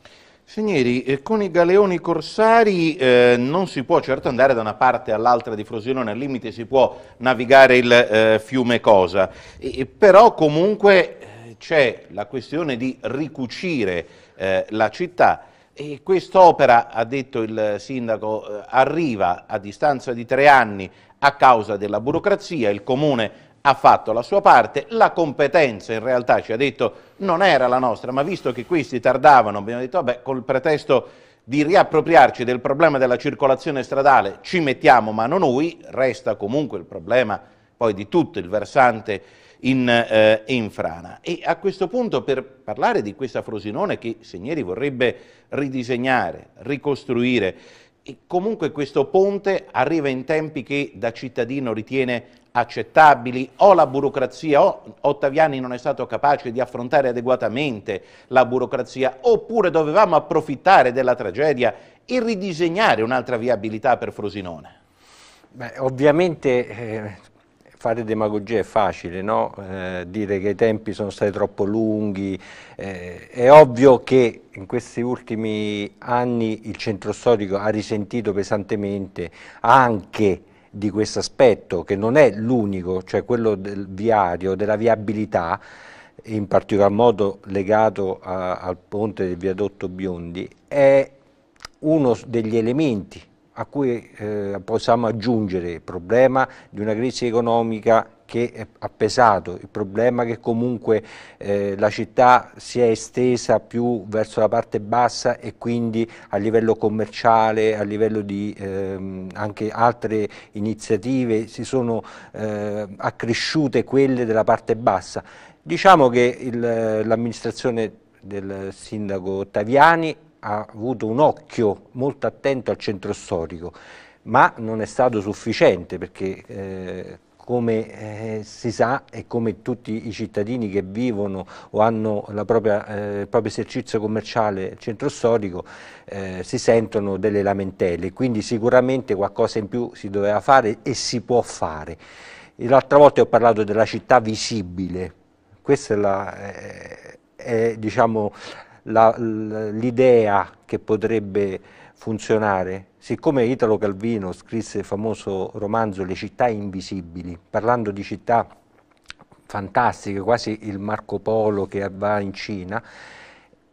A: Signori, eh, con i galeoni
D: corsari
A: eh, non si può certo andare da una parte all'altra di Frosinone, al limite si può navigare il eh, fiume Cosa, e, però comunque eh, c'è la questione di ricucire eh, la città e quest'opera, ha detto il sindaco, eh, arriva a distanza di tre anni a causa della burocrazia, il comune ha fatto la sua parte, la competenza in realtà ci ha detto non era la nostra, ma visto che questi tardavano, abbiamo detto vabbè col pretesto di riappropriarci del problema della circolazione stradale ci mettiamo mano noi, resta comunque il problema poi di tutto il versante in, eh, in, frana. E a questo punto per parlare di questa Frosinone che Segneri vorrebbe ridisegnare, ricostruire, e comunque questo ponte arriva in tempi che da cittadino ritiene accettabili o la burocrazia, o Ottaviani non è stato capace di affrontare adeguatamente la burocrazia, oppure dovevamo approfittare della tragedia e ridisegnare un'altra viabilità per Frosinone? Beh, ovviamente
B: eh, fare demagogia è facile, no? eh, dire che i tempi sono stati troppo lunghi, eh, è ovvio che in questi ultimi anni il centro storico ha risentito pesantemente anche di questo aspetto, che non è l'unico, cioè quello del viario, della viabilità, in particolar modo legato a, al ponte del viadotto Biondi, è uno degli elementi a cui eh, possiamo aggiungere il problema di una crisi economica che ha pesato, il problema che comunque eh, la città si è estesa più verso la parte bassa e quindi a livello commerciale, a livello di ehm, anche altre iniziative si sono eh, accresciute quelle della parte bassa. Diciamo che l'amministrazione del sindaco Taviani ha avuto un occhio molto attento al centro storico ma non è stato sufficiente perché eh, come eh, si sa e come tutti i cittadini che vivono o hanno propria, eh, il proprio esercizio commerciale il centro storico eh, si sentono delle lamentele, quindi sicuramente qualcosa in più si doveva fare e si può fare. L'altra volta ho parlato della città visibile, questa è, la, eh, è, diciamo, l'idea che potrebbe funzionare. Siccome Italo Calvino scrisse il famoso romanzo Le città invisibili, parlando di città fantastiche, quasi il Marco Polo che va in Cina,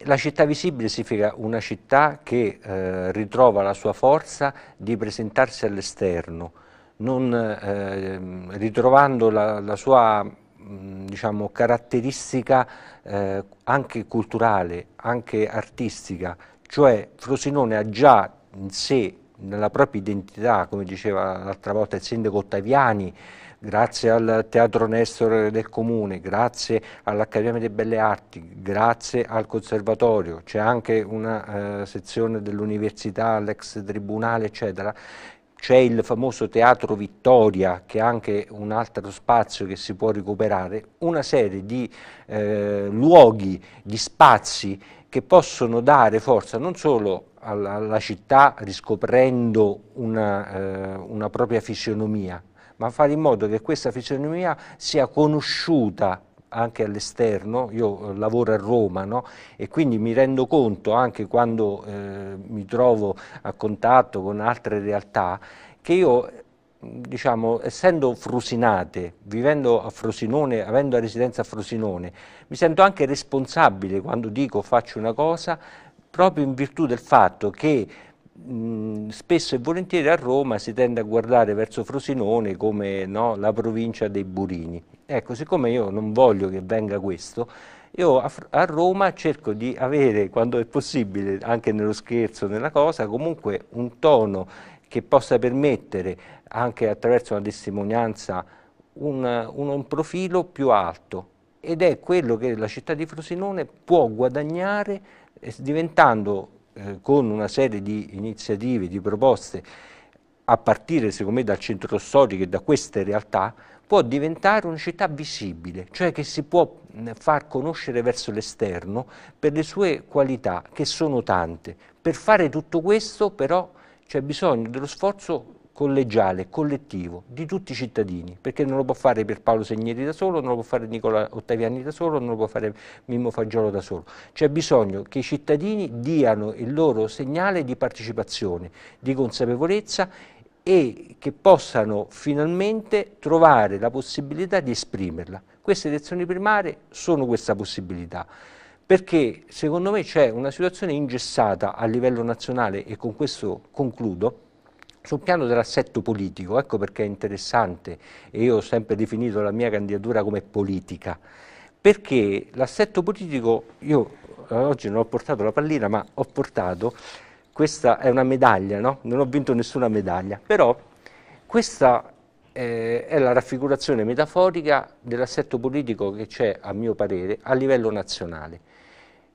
B: la città visibile significa una città che eh, ritrova la sua forza di presentarsi all'esterno, non, eh, ritrovando la, la sua mm, diciamo, caratteristica eh, anche culturale, anche artistica cioè Frosinone ha già in sé, nella propria identità, come diceva l'altra volta il sindaco Ottaviani, grazie al Teatro Nestor del Comune, grazie all'Accademia delle Belle Arti, grazie al Conservatorio, c'è anche una eh, sezione dell'Università, l'ex Tribunale, eccetera. C'è il famoso Teatro Vittoria, che è anche un altro spazio che si può recuperare, una serie di eh, luoghi, di spazi che possono dare forza non solo alla, alla città riscoprendo una, eh, una propria fisionomia, ma fare in modo che questa fisionomia sia conosciuta anche all'esterno, io eh, lavoro a Roma no? e quindi mi rendo conto anche quando eh, mi trovo a contatto con altre realtà che io diciamo, essendo frusinate, vivendo a Frosinone, avendo la residenza a Frosinone, mi sento anche responsabile quando dico faccio una cosa, proprio in virtù del fatto che mh, spesso e volentieri a Roma si tende a guardare verso Frosinone come no, la provincia dei burini. Ecco, siccome io non voglio che venga questo, io a, a, Roma cerco di avere, quando è possibile, anche nello scherzo, nella cosa, comunque un tono che possa permettere anche attraverso una testimonianza un, un, un profilo più alto ed è quello che la città di Frosinone può guadagnare eh, diventando eh, con una serie di iniziative, di proposte a partire secondo me dal centro storico e da queste realtà può diventare una città visibile, cioè che si può far conoscere verso l'esterno per le sue qualità, che sono tante. Per fare tutto questo però c'è bisogno dello sforzo collegiale, collettivo, di tutti i cittadini, perché non lo può fare Pierpaolo Segneri da solo, non lo può fare Nicola Ottaviani da solo, non lo può fare Mimmo Fagiolo da solo. C'è bisogno che i cittadini diano il loro segnale di partecipazione, di consapevolezza e che possano finalmente trovare la possibilità di esprimerla. Queste elezioni primarie sono questa possibilità perché secondo me c'è una situazione ingessata a livello nazionale e con questo concludo sul piano dell'assetto politico, ecco perché è interessante e io ho sempre definito la mia candidatura come politica, perché l'assetto politico, io eh, oggi non ho portato la pallina ma ho portato, questa è una medaglia, no? non ho vinto nessuna medaglia, però questa eh, è la raffigurazione metaforica dell'assetto politico che c'è a mio parere a livello nazionale.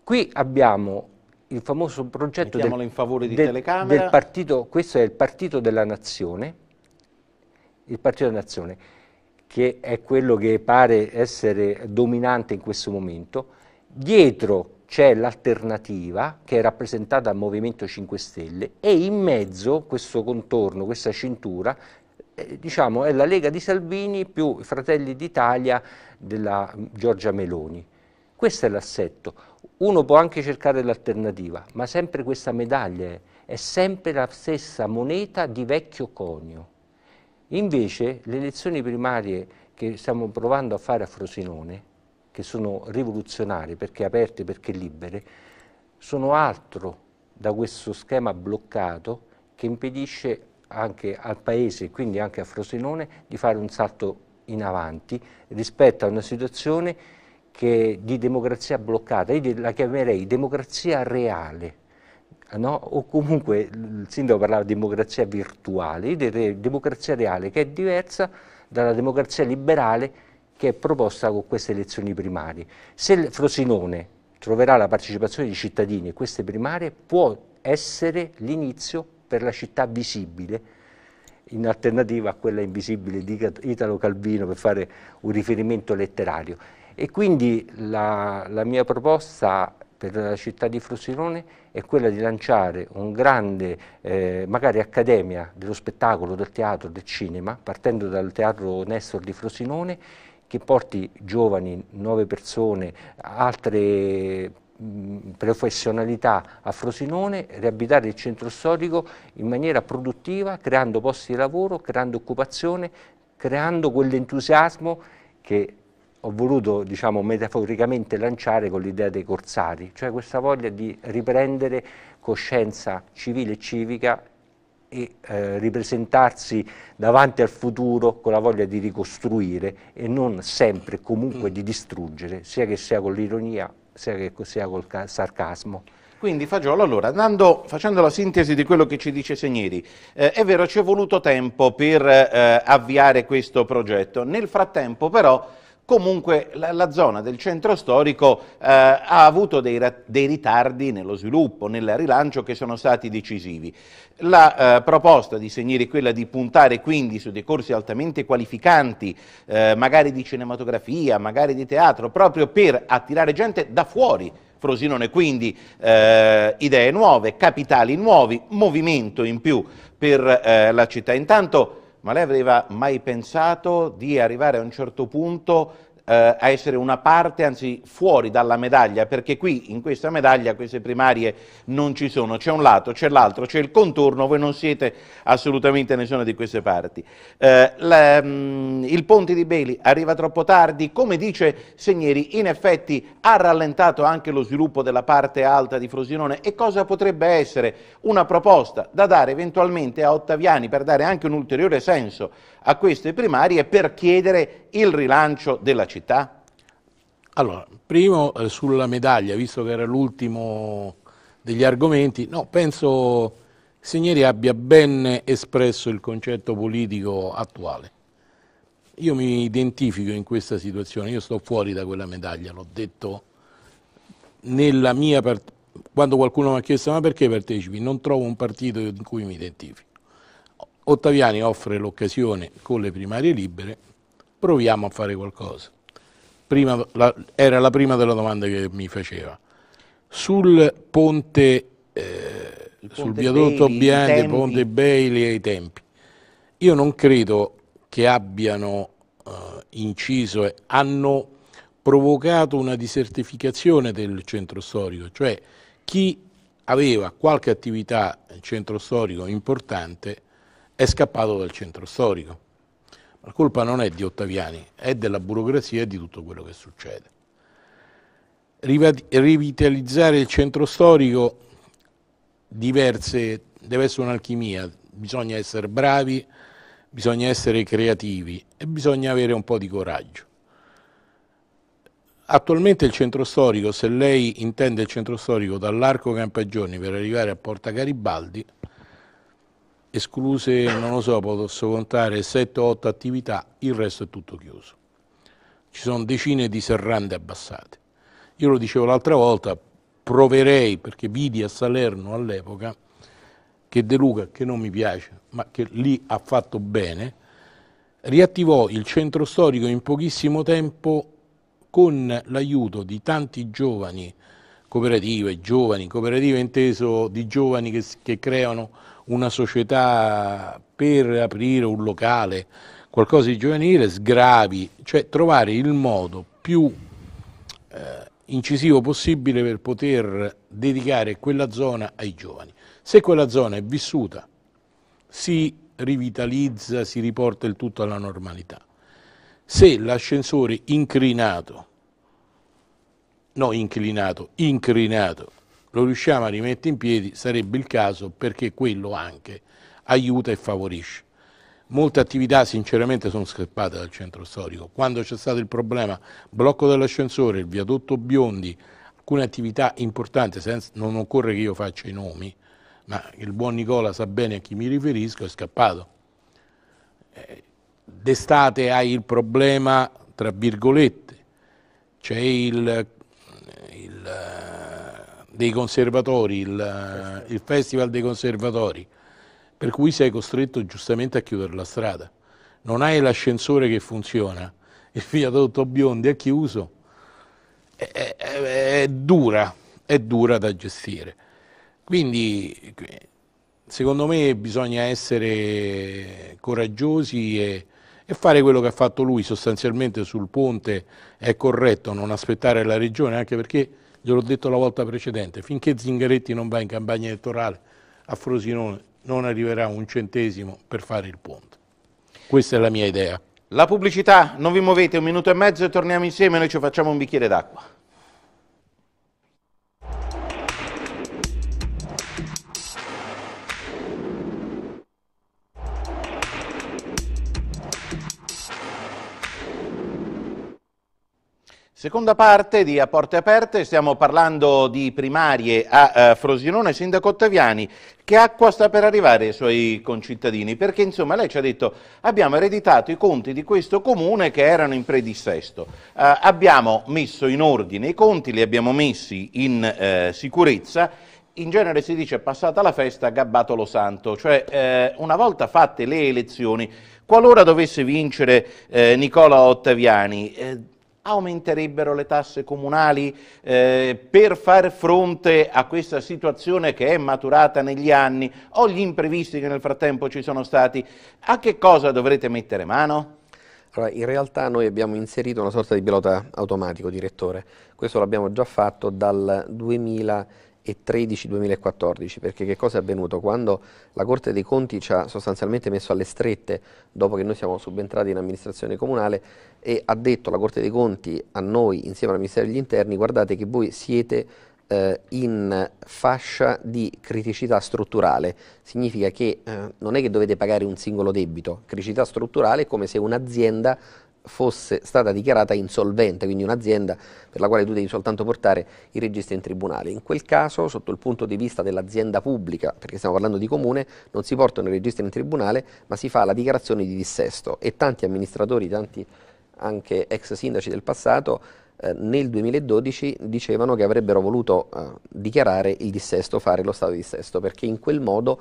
B: Qui abbiamo il famoso progetto del, del, del, partito, questo è il partito della nazione, il partito della nazione, che è quello che pare essere dominante in questo momento, dietro c'è l'alternativa che è rappresentata dal Movimento 5 Stelle e in mezzo questo contorno, questa cintura, eh, diciamo è la Lega di Salvini più i Fratelli d'Italia della Giorgia Meloni. Questo è l'assetto uno può anche cercare l'alternativa, ma sempre questa medaglia è sempre la stessa moneta di vecchio conio. Invece le elezioni primarie che stiamo provando a fare a Frosinone, che sono rivoluzionarie perché aperte, perché libere, sono altro da questo schema bloccato che impedisce anche al Paese, quindi anche a Frosinone, di fare un salto in avanti rispetto a una situazione che che, di democrazia bloccata, io la chiamerei democrazia reale. No? o comunque il sindaco parlava di democrazia virtuale, io direi democrazia reale che è diversa dalla democrazia liberale che è proposta con queste elezioni primarie. Se Frosinone troverà la partecipazione dei cittadini e queste primarie può essere l'inizio per la città visibile in alternativa a quella invisibile di Italo Calvino per fare un riferimento letterario. E quindi la, la mia proposta per la città di Frosinone è quella di lanciare un grande, eh, magari accademia dello spettacolo, del teatro, del cinema, partendo dal teatro Nestor di Frosinone, che porti giovani, nuove persone, altre mh, mm, professionalità a Frosinone, riabitare il centro storico in maniera produttiva, creando posti di lavoro, creando occupazione, creando quell'entusiasmo che ho voluto diciamo, metaforicamente lanciare con l'idea dei corsari, cioè questa voglia di riprendere coscienza civile e civica e eh, ripresentarsi davanti al futuro con la voglia di ricostruire e non sempre comunque di distruggere, sia che sia con l'ironia, sia che sia col sarcasmo.
A: Quindi Fagiolo, allora, andando, facendo la sintesi di quello che ci dice Segneri, eh, è vero ci è voluto tempo per eh, avviare questo progetto, nel frattempo però comunque la, la, zona del centro storico eh, ha avuto dei, dei, ritardi nello sviluppo, nel rilancio che sono stati decisivi. La eh, proposta di Segneri è quella di puntare quindi su dei corsi altamente qualificanti, eh, magari di cinematografia, magari di teatro, proprio per attirare gente da fuori Frosinone, quindi eh, idee nuove, capitali nuovi, movimento in più per eh, la città. Intanto ma lei aveva mai pensato di arrivare a un certo punto eh, a essere una parte, anzi fuori dalla medaglia, perché qui in questa medaglia queste primarie non ci sono, c'è un lato, c'è l'altro, c'è il contorno, voi non siete assolutamente nessuna di queste parti. Eh, la, mh, mm, il ponte di Beli arriva troppo tardi, come dice Segneri, in effetti ha rallentato anche lo sviluppo della parte alta di Frosinone e cosa potrebbe essere una proposta da dare eventualmente a Ottaviani per dare anche un ulteriore senso a queste primarie per chiedere
C: il rilancio
A: della città?
C: Allora, primo eh, sulla medaglia, visto che era l'ultimo degli argomenti, no, penso Signeri abbia ben espresso il concetto politico attuale. Io mi identifico in questa situazione, io sto fuori da quella medaglia, l'ho detto nella mia quando qualcuno mi ha chiesto ma perché partecipi? Non trovo un partito in cui mi identifico. Ottaviani offre l'occasione con le primarie libere, proviamo a fare qualcosa. Prima, la, era la prima della domanda che mi faceva. Sul ponte, eh, sul viadotto Bianco, ponte Bailey e i tempi, io non credo che abbiano eh, inciso, e hanno provocato una disertificazione del centro storico, cioè chi aveva qualche attività nel centro storico importante è scappato dal centro storico. la colpa non è di Ottaviani, è della burocrazia e di tutto quello che succede. Rivitalizzare il centro storico diverse, deve essere un'alchimia, bisogna essere bravi, bisogna essere creativi e bisogna avere un po' di coraggio. Attualmente il centro storico, se lei intende il centro storico dall'Arco Campagioni per arrivare a Porta Garibaldi, escluse, non lo so, posso contare 7-8 attività, il resto è tutto chiuso. Ci sono decine di serrande abbassate. Io lo dicevo l'altra volta, proverei, perché vidi a Salerno all'epoca, che De Luca, che non mi piace, ma che lì ha fatto bene, riattivò il centro storico in pochissimo tempo con l'aiuto di tanti giovani cooperative, giovani, cooperative inteso di giovani che, che creano una società per aprire un locale, qualcosa di giovanile, sgravi, cioè trovare il modo più eh, incisivo possibile per poter dedicare quella zona ai giovani. Se quella zona è vissuta, si rivitalizza, si riporta il tutto alla normalità. Se l'ascensore incrinato, no inclinato, incrinato, lo riusciamo a rimettere in piedi, sarebbe il caso perché quello anche aiuta e favorisce. Molte attività sinceramente sono scappate dal centro storico. Quando c'è stato il problema blocco dell'ascensore, il viadotto Biondi, alcune attività importanti, senza, non occorre che io faccia i nomi, ma il buon Nicola sa bene a chi mi riferisco, è scappato. Eh, d'estate hai il problema, tra virgolette, c'è il, il eh, dei conservatori, il, il festival dei conservatori, per cui sei costretto giustamente a chiudere la strada. Non hai l'ascensore che funziona, il viadotto Biondi è chiuso, è, è, è, dura, è dura da gestire. Quindi secondo me bisogna essere coraggiosi e, e fare quello che ha fatto lui sostanzialmente sul ponte è corretto, non aspettare la regione, anche perché gliel'ho detto la volta precedente, finché Zingaretti non va in campagna elettorale a Frosinone non arriverà un centesimo per fare il ponte. Questa è la mia idea. La pubblicità, non vi
A: muovete un minuto e mezzo e torniamo insieme, noi ci facciamo un bicchiere d'acqua. Seconda parte di A Porte Aperte, stiamo parlando di primarie a eh, Frosinone, Sindaco Ottaviani, che acqua sta per arrivare ai suoi concittadini? Perché insomma lei ci ha detto abbiamo ereditato i conti di questo comune che erano in predissesto, eh, abbiamo messo in ordine i conti, li abbiamo messi in eh, sicurezza, in genere si dice passata la festa, gabbato lo santo, cioè eh, una volta fatte le elezioni, qualora dovesse vincere eh, Nicola Ottaviani, eh, aumenterebbero le tasse comunali eh, per far fronte a questa situazione che è maturata negli anni o gli imprevisti che nel frattempo ci sono stati, a che cosa dovrete
D: mettere mano? Allora, in realtà noi abbiamo inserito una sorta di pilota automatico, direttore. Questo l'abbiamo già fatto dal 2000 2013-2014, perché che cosa è avvenuto? Quando la Corte dei Conti ci ha sostanzialmente messo alle strette, dopo che noi siamo subentrati in amministrazione comunale, e ha detto la Corte dei Conti a noi, insieme al Ministero degli Interni, guardate che voi siete eh, in fascia di criticità strutturale, significa che eh, non è che dovete pagare un singolo debito, criticità strutturale è come se un'azienda fosse stata dichiarata insolvente, quindi un'azienda per la quale tu devi soltanto portare i registri in tribunale. In quel caso, sotto il punto di vista dell'azienda pubblica, perché stiamo parlando di comune, non si portano i registri in tribunale, ma si fa la dichiarazione di dissesto e tanti amministratori, tanti anche ex sindaci del passato, eh, nel 2012 dicevano che avrebbero voluto eh, dichiarare il dissesto, fare lo stato di dissesto, perché in quel modo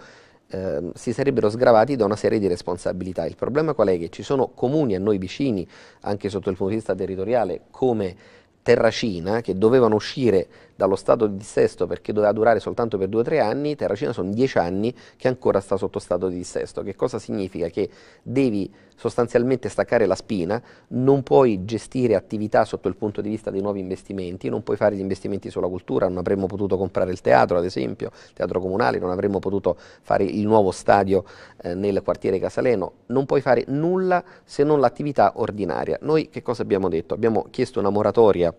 D: eh, si sarebbero sgravati da una serie di responsabilità. Il problema qual è? Che ci sono comuni a noi vicini, anche sotto il punto di vista territoriale, come Terracina, che dovevano uscire dallo stato di dissesto perché doveva durare soltanto per 2-3 anni, Terracina sono 10 anni che ancora sta sotto stato di dissesto. Che cosa significa? Che devi sostanzialmente staccare la spina, non puoi gestire attività sotto il punto di vista dei nuovi investimenti, non puoi fare gli investimenti sulla cultura, non avremmo potuto comprare il teatro ad esempio, il teatro comunale, non avremmo potuto fare il nuovo stadio eh, nel quartiere Casaleno, non puoi fare nulla se non l'attività ordinaria. Noi che cosa abbiamo detto? Abbiamo chiesto una moratoria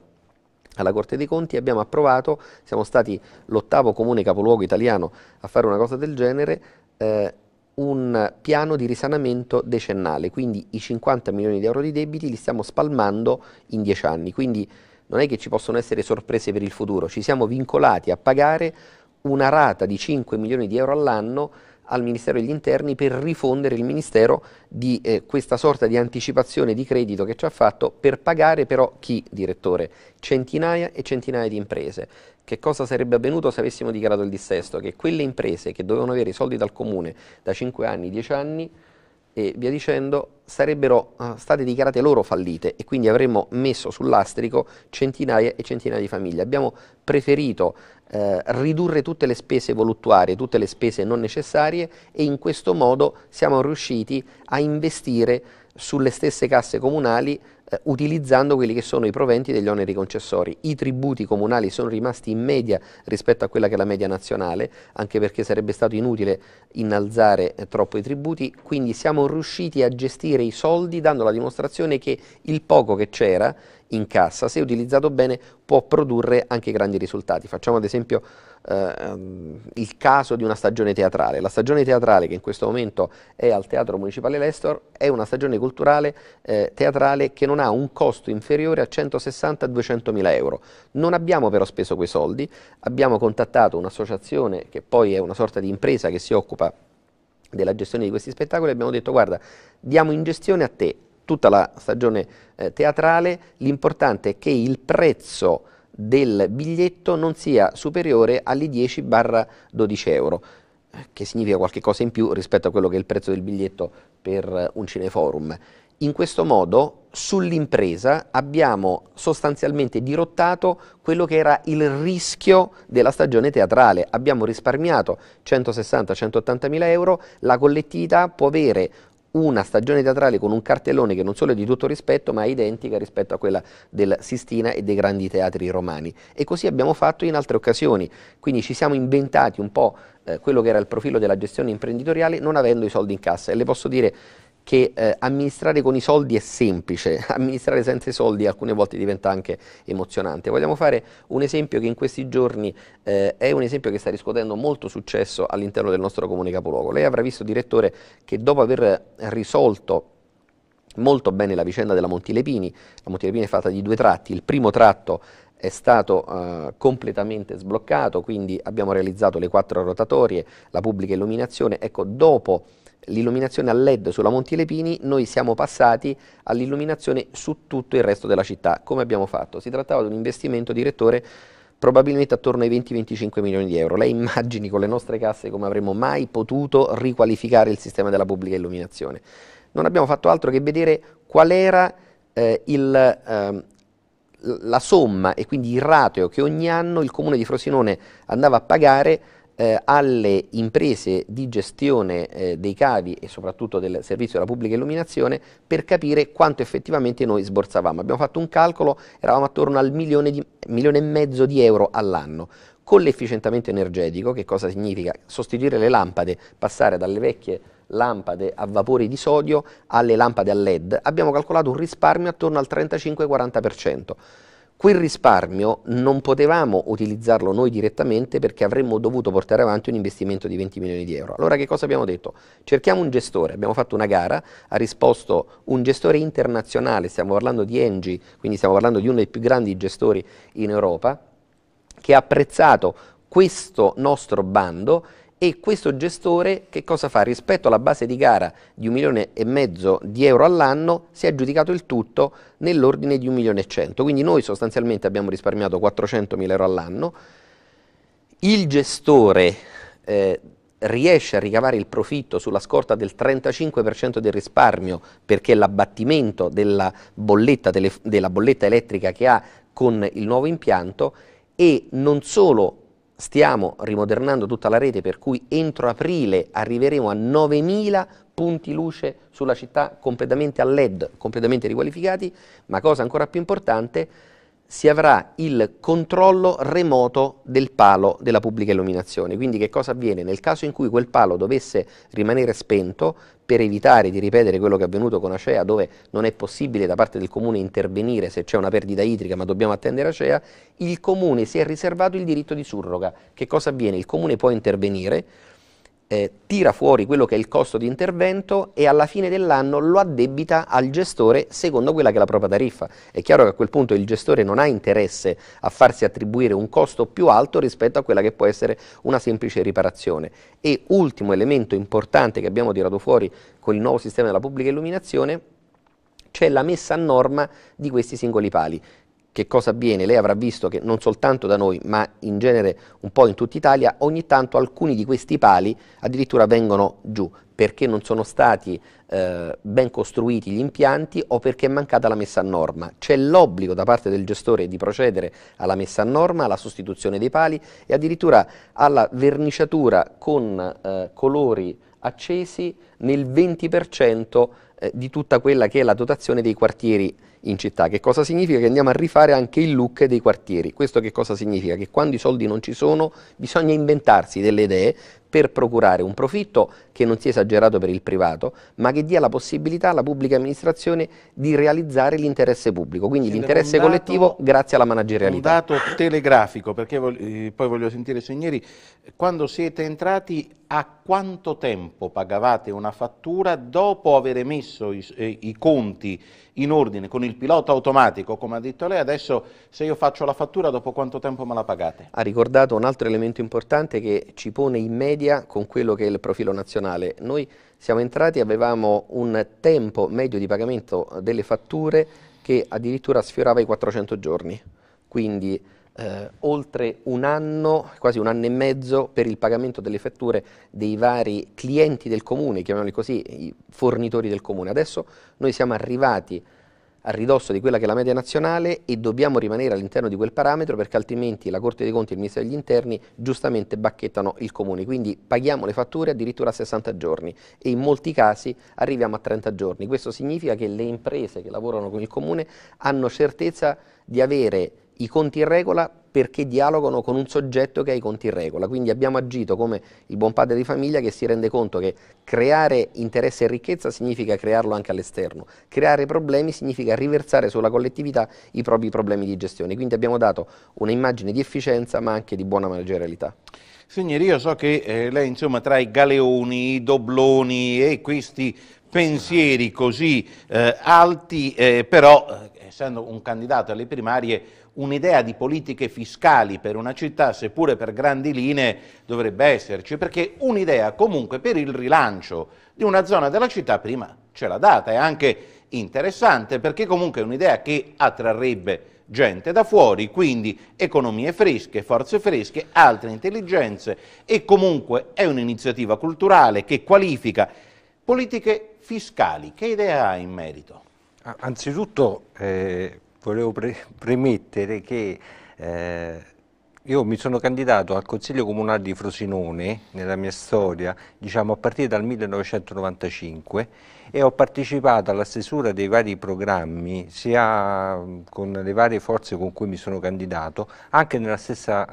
D: alla Corte dei Conti abbiamo approvato, siamo stati l'ottavo comune capoluogo italiano a fare una cosa del genere, eh, un piano di risanamento decennale, quindi i 50 milioni di euro di debiti li stiamo spalmando in 10 anni, quindi non è che ci possono essere sorprese per il futuro, ci siamo vincolati a pagare una rata di 5 milioni di euro all'anno al Ministero degli Interni per rifondere il Ministero di eh, questa sorta di anticipazione di credito che ci ha fatto per pagare però chi, direttore? Centinaia e centinaia di imprese. Che cosa sarebbe avvenuto se avessimo dichiarato il dissesto? Che quelle imprese che dovevano avere i soldi dal Comune da 5 anni, 10 anni e via dicendo sarebbero eh, state dichiarate loro fallite e quindi avremmo messo sull'astrico centinaia e centinaia di famiglie. Abbiamo preferito eh, ridurre tutte le spese voluttuarie, tutte le spese non necessarie e in questo modo siamo riusciti a investire sulle stesse casse comunali eh, utilizzando quelli che sono i proventi degli oneri concessori. I tributi comunali sono rimasti in media rispetto a quella che è la media nazionale, anche perché sarebbe stato inutile innalzare eh, troppo i tributi, quindi siamo riusciti a gestire i soldi dando la dimostrazione che il poco che c'era in cassa, se utilizzato bene può produrre anche grandi risultati. Facciamo ad esempio eh, ehm, il caso di una stagione teatrale. La stagione teatrale che in questo momento è al Teatro Municipale Lestor è una stagione culturale eh, teatrale che non ha un costo inferiore a 160-200 mila euro. Non abbiamo però speso quei soldi, abbiamo contattato un'associazione che poi è una sorta di impresa che si occupa della gestione di questi spettacoli abbiamo detto guarda diamo in gestione a te tutta la stagione eh, teatrale, l'importante è che il prezzo del biglietto non sia superiore agli 10-12 euro che significa qualche cosa in più rispetto a quello che è il prezzo del biglietto per eh, un cineforum. In questo modo sull'impresa abbiamo sostanzialmente dirottato quello che era il rischio della stagione teatrale. Abbiamo risparmiato 160-180 mila euro, la collettività può avere una stagione teatrale con un cartellone che non solo è di tutto rispetto, ma è identica rispetto a quella del Sistina e dei grandi teatri romani. E così abbiamo fatto in altre occasioni, quindi ci siamo inventati un po' eh, quello che era il profilo della gestione imprenditoriale non avendo i soldi in cassa e le posso dire che eh, amministrare con i soldi è semplice, [LAUGHS] amministrare senza i soldi alcune volte diventa anche emozionante. Vogliamo fare un esempio che in questi giorni eh, è un esempio che sta riscuotendo molto successo all'interno del nostro comune capoluogo. Lei avrà visto, direttore, che dopo aver risolto molto bene la vicenda della Montilepini, la Montilepini è fatta di due tratti, il primo tratto è stato uh, completamente sbloccato, quindi abbiamo realizzato le quattro rotatorie, la pubblica illuminazione. Ecco, dopo l'illuminazione a LED sulla Monti Lepini, noi siamo passati all'illuminazione su tutto il resto della città. Come abbiamo fatto? Si trattava di un investimento, direttore, probabilmente attorno ai 20-25 milioni di euro. Lei [LAUGHS] immagini con le nostre casse come avremmo mai potuto riqualificare il sistema della pubblica illuminazione. Non abbiamo fatto altro che vedere qual era eh, il, eh, la somma e quindi il rateo che ogni anno il comune di Frosinone andava a pagare eh, alle imprese di gestione eh, dei cavi e soprattutto del servizio della pubblica illuminazione per capire quanto effettivamente noi sborsavamo. Abbiamo fatto un calcolo, eravamo attorno al milione, di, milione e mezzo di euro all'anno. Con l'efficientamento energetico, che cosa significa? Sostituire le lampade, passare dalle vecchie lampade a vapori di sodio alle lampade a LED, abbiamo calcolato un risparmio attorno al 35-40%. Quel risparmio non potevamo utilizzarlo noi direttamente perché avremmo dovuto portare avanti un investimento di 20 milioni di euro. Allora che cosa abbiamo detto? Cerchiamo un gestore, abbiamo fatto una gara, ha risposto un gestore internazionale, stiamo parlando di Engie, quindi stiamo parlando di uno dei più grandi gestori in Europa, che ha apprezzato questo nostro bando e questo gestore che cosa fa? Rispetto alla base di gara di un milione e mezzo di euro all'anno si è aggiudicato il tutto nell'ordine di un milione e cento, quindi noi sostanzialmente abbiamo risparmiato 400 mila euro all'anno, il gestore eh, riesce a ricavare il profitto sulla scorta del 35% del risparmio perché l'abbattimento della, della bolletta elettrica che ha con il nuovo impianto e non solo stiamo rimodernando tutta la rete per cui entro aprile arriveremo a 9.000 punti luce sulla città completamente a LED, completamente riqualificati, ma cosa ancora più importante, si avrà il controllo remoto del palo della pubblica illuminazione. Quindi che cosa avviene? Nel caso in cui quel palo dovesse rimanere spento, per evitare di ripetere quello che è avvenuto con Acea, dove non è possibile da parte del comune intervenire se c'è una perdita idrica, ma dobbiamo attendere Acea, il comune si è riservato il diritto di surroga. Che cosa avviene? Il comune può intervenire eh, tira fuori quello che è il costo di intervento e alla fine dell'anno lo addebita al gestore secondo quella che è la propria tariffa. È chiaro che a quel punto il gestore non ha interesse a farsi attribuire un costo più alto rispetto a quella che può essere una semplice riparazione. E ultimo elemento importante che abbiamo tirato fuori con il nuovo sistema della pubblica illuminazione c'è la messa a norma di questi singoli pali che cosa avviene? Lei avrà visto che non soltanto da noi, ma in genere un po' in tutta Italia, ogni tanto alcuni di questi pali addirittura vengono giù perché non sono stati eh, ben costruiti gli impianti o perché è mancata la messa a norma. C'è l'obbligo da parte del gestore di procedere alla messa a norma, alla sostituzione dei pali e addirittura alla verniciatura con eh, colori accesi nel 20% eh, di tutta quella che è la dotazione dei quartieri in città. Che cosa significa? Che andiamo a rifare anche il look dei quartieri. Questo che cosa significa? Che quando i soldi non ci sono bisogna inventarsi delle idee per procurare un profitto che non sia esagerato per il privato, ma che dia la possibilità alla pubblica amministrazione di realizzare l'interesse pubblico, quindi l'interesse collettivo grazie alla managerialità.
A: Un dato telegrafico, perché eh, poi voglio sentire Segneri, quando siete entrati a quanto tempo pagavate una fattura dopo aver messo i, eh, i conti in ordine con il pilota
D: automatico, come ha detto lei, adesso se io faccio la fattura dopo quanto tempo me la pagate? Ha ricordato un altro elemento importante che ci pone in media media con quello che è il profilo nazionale. Noi siamo entrati e avevamo un tempo medio di pagamento delle fatture che addirittura sfiorava i 400 giorni, quindi eh, oltre un anno, quasi un anno e mezzo per il pagamento delle fatture dei vari clienti del comune, chiamiamoli così, i fornitori del comune. Adesso noi siamo arrivati a a ridosso di quella che è la media nazionale e dobbiamo rimanere all'interno di quel parametro perché altrimenti la Corte dei Conti e il Ministero degli Interni giustamente bacchettano il Comune. Quindi paghiamo le fatture addirittura a 60 giorni e in molti casi arriviamo a 30 giorni. Questo significa che le imprese che lavorano con il Comune hanno certezza di avere i conti in regola perché dialogano con un soggetto che ha i conti in regola. Quindi abbiamo agito come il buon padre di famiglia che si rende conto che creare interesse e ricchezza significa crearlo anche all'esterno, creare problemi significa riversare sulla collettività i propri problemi di gestione. Quindi abbiamo dato un'immagine di efficienza ma anche di buona managerialità.
A: Signori, io so che eh, lei insomma tra i galeoni, i dobloni e questi pensieri così eh, alti, eh, però eh, essendo un candidato alle primarie un'idea di politiche fiscali per una città, seppure per grandi linee, dovrebbe esserci, perché un'idea comunque per il rilancio di una zona della città prima ce l'ha data, è anche interessante perché comunque è un'idea che attrarrebbe gente da fuori, quindi economie fresche, forze fresche, altre intelligenze e comunque è un'iniziativa culturale che qualifica politiche fiscali. Che idea ha in merito? Ah, anzitutto eh,
B: volevo pre premettere che eh, io mi sono candidato al Consiglio Comunale di Frosinone nella mia storia, diciamo a partire dal 1995 e ho partecipato alla stesura dei vari programmi, sia mm, con le varie forze con cui mi sono candidato, anche nella stessa,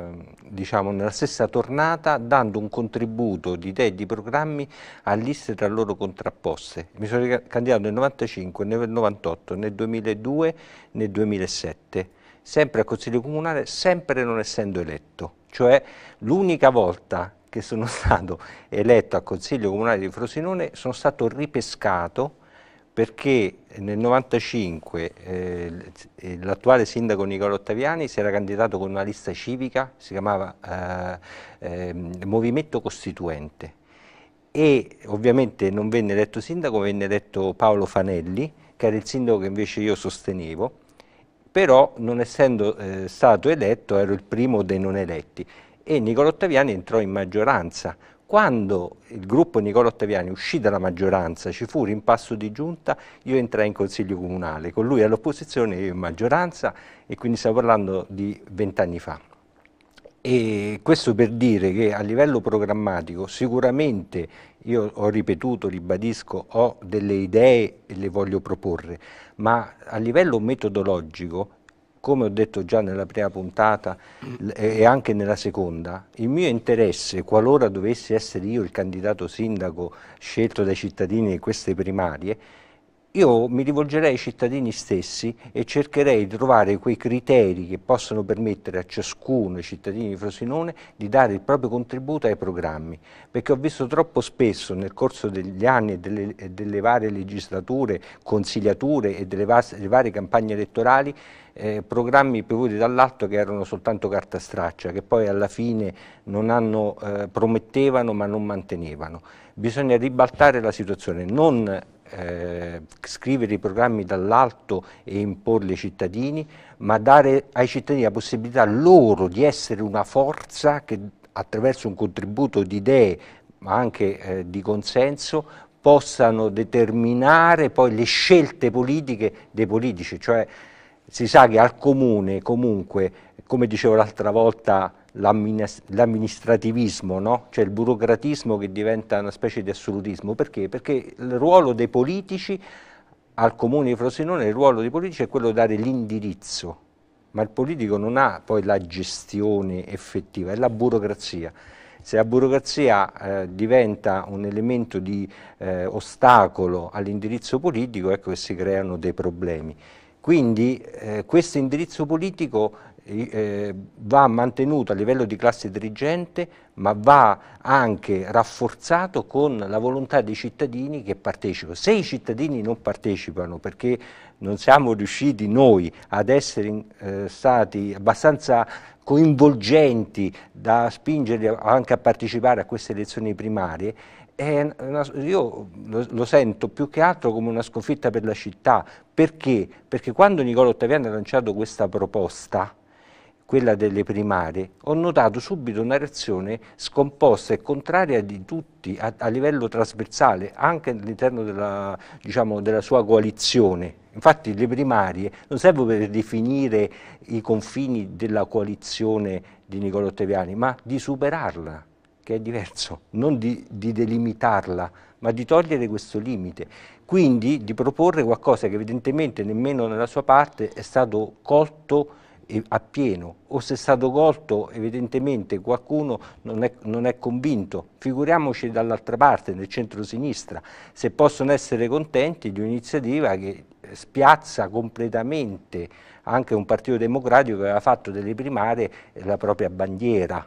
B: eh, diciamo, nella stessa tornata, dando un contributo di idee e di programmi a liste tra loro contrapposte. Mi sono candidato nel 1995, nel 1998, nel 2002, nel 2007 sempre al Consiglio Comunale, sempre non essendo eletto. Cioè l'unica volta che sono [LAUGHS] stato eletto al Consiglio Comunale di Frosinone sono stato ripescato perché nel 1995 eh, l'attuale sindaco Nicola Ottaviani si era candidato con una lista civica, si chiamava eh, eh, Movimento Costituente e ovviamente non venne eletto sindaco, venne eletto Paolo Fanelli che era il sindaco che invece io sostenevo però non essendo eh, stato eletto ero il primo dei non eletti e Nicola Ottaviani entrò in maggioranza. Quando il gruppo Nicola Ottaviani uscì dalla maggioranza, ci fu rimpasso di giunta, io entrai in consiglio comunale, con lui all'opposizione e io in maggioranza e quindi stiamo parlando di vent'anni fa. E questo per dire che a livello programmatico sicuramente io ho ripetuto, ribadisco, ho delle idee e le voglio proporre, ma a livello metodologico, come ho detto già nella prima puntata e anche nella seconda, il mio interesse, qualora dovessi essere io il candidato sindaco scelto dai cittadini di queste primarie, io mi rivolgerei ai cittadini stessi e cercherei di trovare quei criteri che possano permettere a ciascuno, ai cittadini di Frosinone, di dare il proprio contributo ai programmi, perché ho visto troppo spesso nel corso degli anni e delle, delle, varie legislature, consigliature e delle, delle varie campagne elettorali eh, programmi piovuti dall'alto che erano soltanto carta straccia, che poi alla fine hanno, eh, promettevano ma non mantenevano. Bisogna ribaltare la situazione, non eh, scrivere i programmi dall'alto e imporli ai cittadini, ma dare ai cittadini la possibilità loro di essere una forza che attraverso un contributo di idee ma anche eh, di consenso possano determinare poi le scelte politiche dei politici, cioè si sa che al comune comunque, come dicevo l'altra volta, l'amministrativismo, no? cioè il burocratismo che diventa una specie di assolutismo. Perché? Perché il ruolo dei politici al comune di Frosinone, il ruolo dei politici è quello di dare l'indirizzo, ma il politico non ha poi la gestione effettiva, è la burocrazia. Se la burocrazia eh, diventa un elemento di eh, ostacolo all'indirizzo politico, ecco che si creano dei problemi. Quindi eh, questo indirizzo politico eh, va mantenuto a livello di classe dirigente ma va anche rafforzato con la volontà dei cittadini che partecipano. Se i cittadini non partecipano perché non siamo riusciti noi ad essere eh, stati abbastanza coinvolgenti da spingerli anche a partecipare a queste elezioni primarie, una, io lo, lo, sento più che altro come una sconfitta per la città. Perché? Perché quando Nicola Ottaviani ha lanciato questa proposta, quella delle primarie, ho notato subito una reazione scomposta e contraria di tutti a, a livello trasversale, anche all'interno della, diciamo, della sua coalizione. Infatti le primarie non servono per definire i confini della coalizione di Niccolò Teviani, ma di superarla, che è diverso, non di, di, delimitarla, ma di togliere questo limite. Quindi di proporre qualcosa che evidentemente nemmeno nella sua parte è stato colto appieno o se è stato colto evidentemente qualcuno non è, non è convinto, figuriamoci dall'altra parte, nel centro-sinistra, se possono essere contenti di un'iniziativa che spiazza completamente anche un partito democratico che aveva fatto delle primarie eh, la propria bandiera.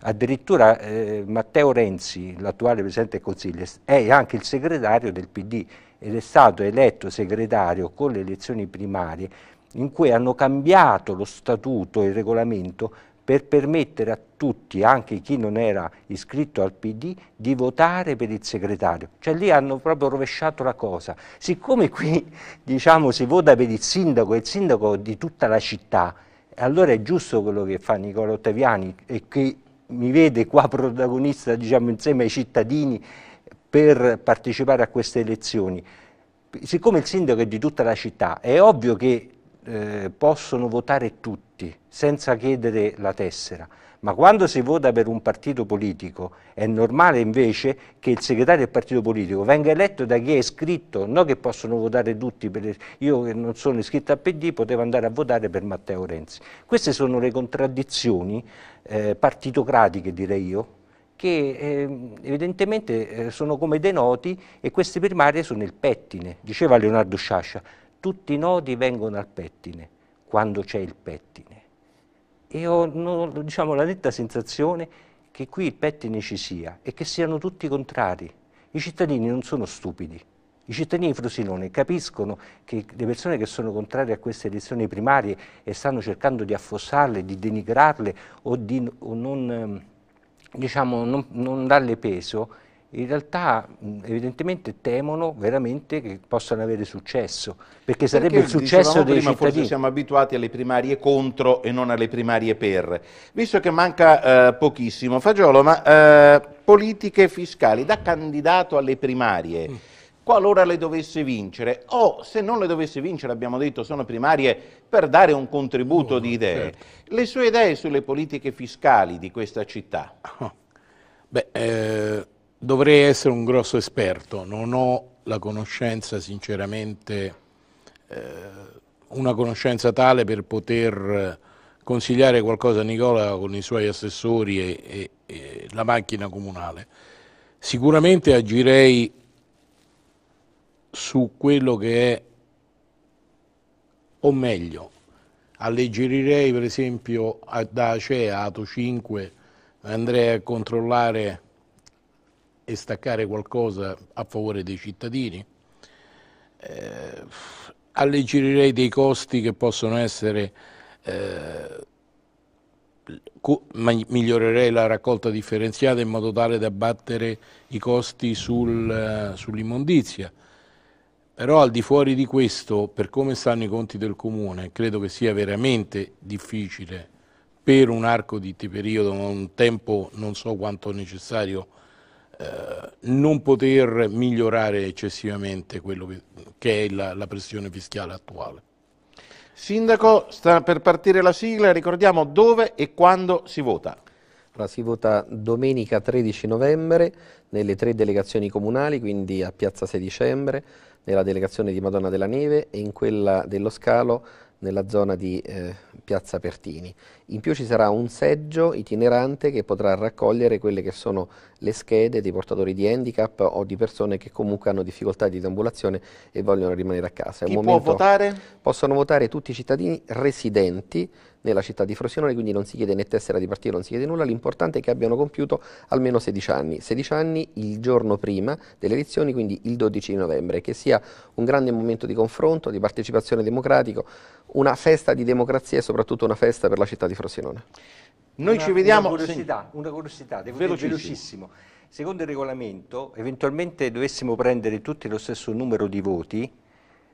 B: Addirittura eh, Matteo Renzi, l'attuale Presidente del Consiglio, è anche il segretario del PD ed è stato eletto segretario con le elezioni primarie in cui hanno cambiato lo statuto e il regolamento per permettere a tutti, anche chi non era iscritto al PD, di votare per il segretario. Cioè lì hanno proprio rovesciato la cosa. Siccome qui [LAUGHS] diciamo, si vota per il sindaco e il sindaco di tutta la città, allora è giusto quello che fa Nicola Ottaviani e che mi vede qua [LAUGHS] protagonista diciamo, insieme ai cittadini per partecipare a queste elezioni. Siccome il sindaco è di tutta la città, è ovvio che eh, possono votare tutti senza chiedere la tessera, ma quando si vota per un partito politico è normale invece che il segretario del partito politico venga eletto da chi è iscritto, non che possono votare tutti, per... io che non sono iscritto a PD potevo andare a votare per Matteo Renzi. Queste sono le contraddizioni eh, partitocratiche direi io, che ehm, eh, evidentemente sono come denoti e queste primarie sono il pettine, diceva Leonardo Sciascia tutti i nodi vengono al pettine, quando c'è il pettine. E ho no, diciamo, la netta sensazione che qui il pettine ci sia e che siano tutti contrari. I cittadini non sono stupidi. I cittadini frusinoni capiscono che le persone che sono contrarie a queste elezioni primarie e stanno cercando di affossarle, di denigrarle o di o non, ehm, diciamo, non, non darle peso, in realtà mm, evidentemente temono veramente che possano avere successo, perché sarebbe perché, il successo dei prima, cittadini. Forse siamo
A: abituati alle primarie contro e non alle primarie per. Visto che manca eh, pochissimo, Fagiolo, ma eh, politiche fiscali da candidato alle primarie, mm. qualora le dovesse vincere, o se non le dovesse vincere, abbiamo detto, sono primarie per dare un contributo oh, di idee, certo. le sue idee sulle politiche fiscali di questa città?
C: Beh, eh Dovrei essere un grosso esperto, non ho la conoscenza sinceramente, eh, una conoscenza tale per poter eh, consigliare qualcosa a Nicola con i suoi assessori e, e, e la macchina comunale. Sicuramente agirei su quello che è, o meglio, alleggerirei per esempio da ACEA, ATO 5, andrei a controllare e staccare qualcosa a favore dei cittadini. Eh, alleggerirei dei costi che possono essere, eh, migliorerei la raccolta differenziata in modo tale da abbattere i costi sul, uh, sull'immondizia. Però al di fuori di questo, per come stanno i conti del Comune, credo che sia veramente difficile per un arco di periodo, un tempo non so quanto necessario, eh, non poter migliorare eccessivamente quello che, è la, la pressione fiscale attuale. Sindaco, sta per partire la sigla, ricordiamo dove e quando si vota.
D: si vota domenica 13 novembre nelle tre delegazioni comunali, quindi a Piazza 6 dicembre, nella delegazione di Madonna della Neve e in quella dello Scalo nella zona di eh, Piazza Pertini. In più ci sarà un seggio itinerante che potrà raccogliere quelle che sono le schede dei portatori di handicap o di persone che comunque hanno difficoltà di deambulazione e vogliono rimanere a casa. Chi può votare? Possono votare tutti i cittadini residenti nella città di Frosinone, quindi non si chiede né tessera di partito, non si chiede nulla, l'importante è che abbiano compiuto almeno 16 anni, 16 anni il giorno prima delle elezioni, quindi il 12 di novembre, che sia un grande momento di confronto, di partecipazione democratico, una festa di democrazia e soprattutto una festa per la città di Frosinone.
A: Noi una, ci vediamo...
B: Una curiosità, una curiosità devo velocissimo. dire velocissimo. Secondo il regolamento, eventualmente dovessimo prendere tutti lo stesso numero di voti,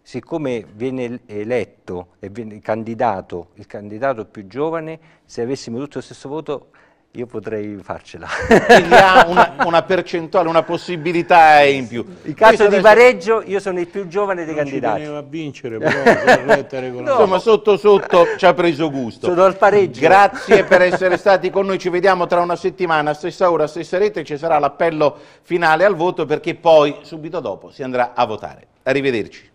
B: siccome viene eletto e viene candidato il candidato più giovane, se avessimo tutto lo stesso voto
A: io potrei farcela. Quindi ha una, [LAUGHS] una, percentuale, una possibilità in più. In caso di pareggio io sono il più giovane dei non candidati. Non
C: a vincere, però
A: no. Insomma, sotto sotto ci ha preso gusto. Sono al pareggio. Grazie per essere stati con noi, ci vediamo tra una settimana, stessa ora, stessa rete, ci sarà l'appello finale al voto perché poi subito dopo si andrà a votare. Arrivederci.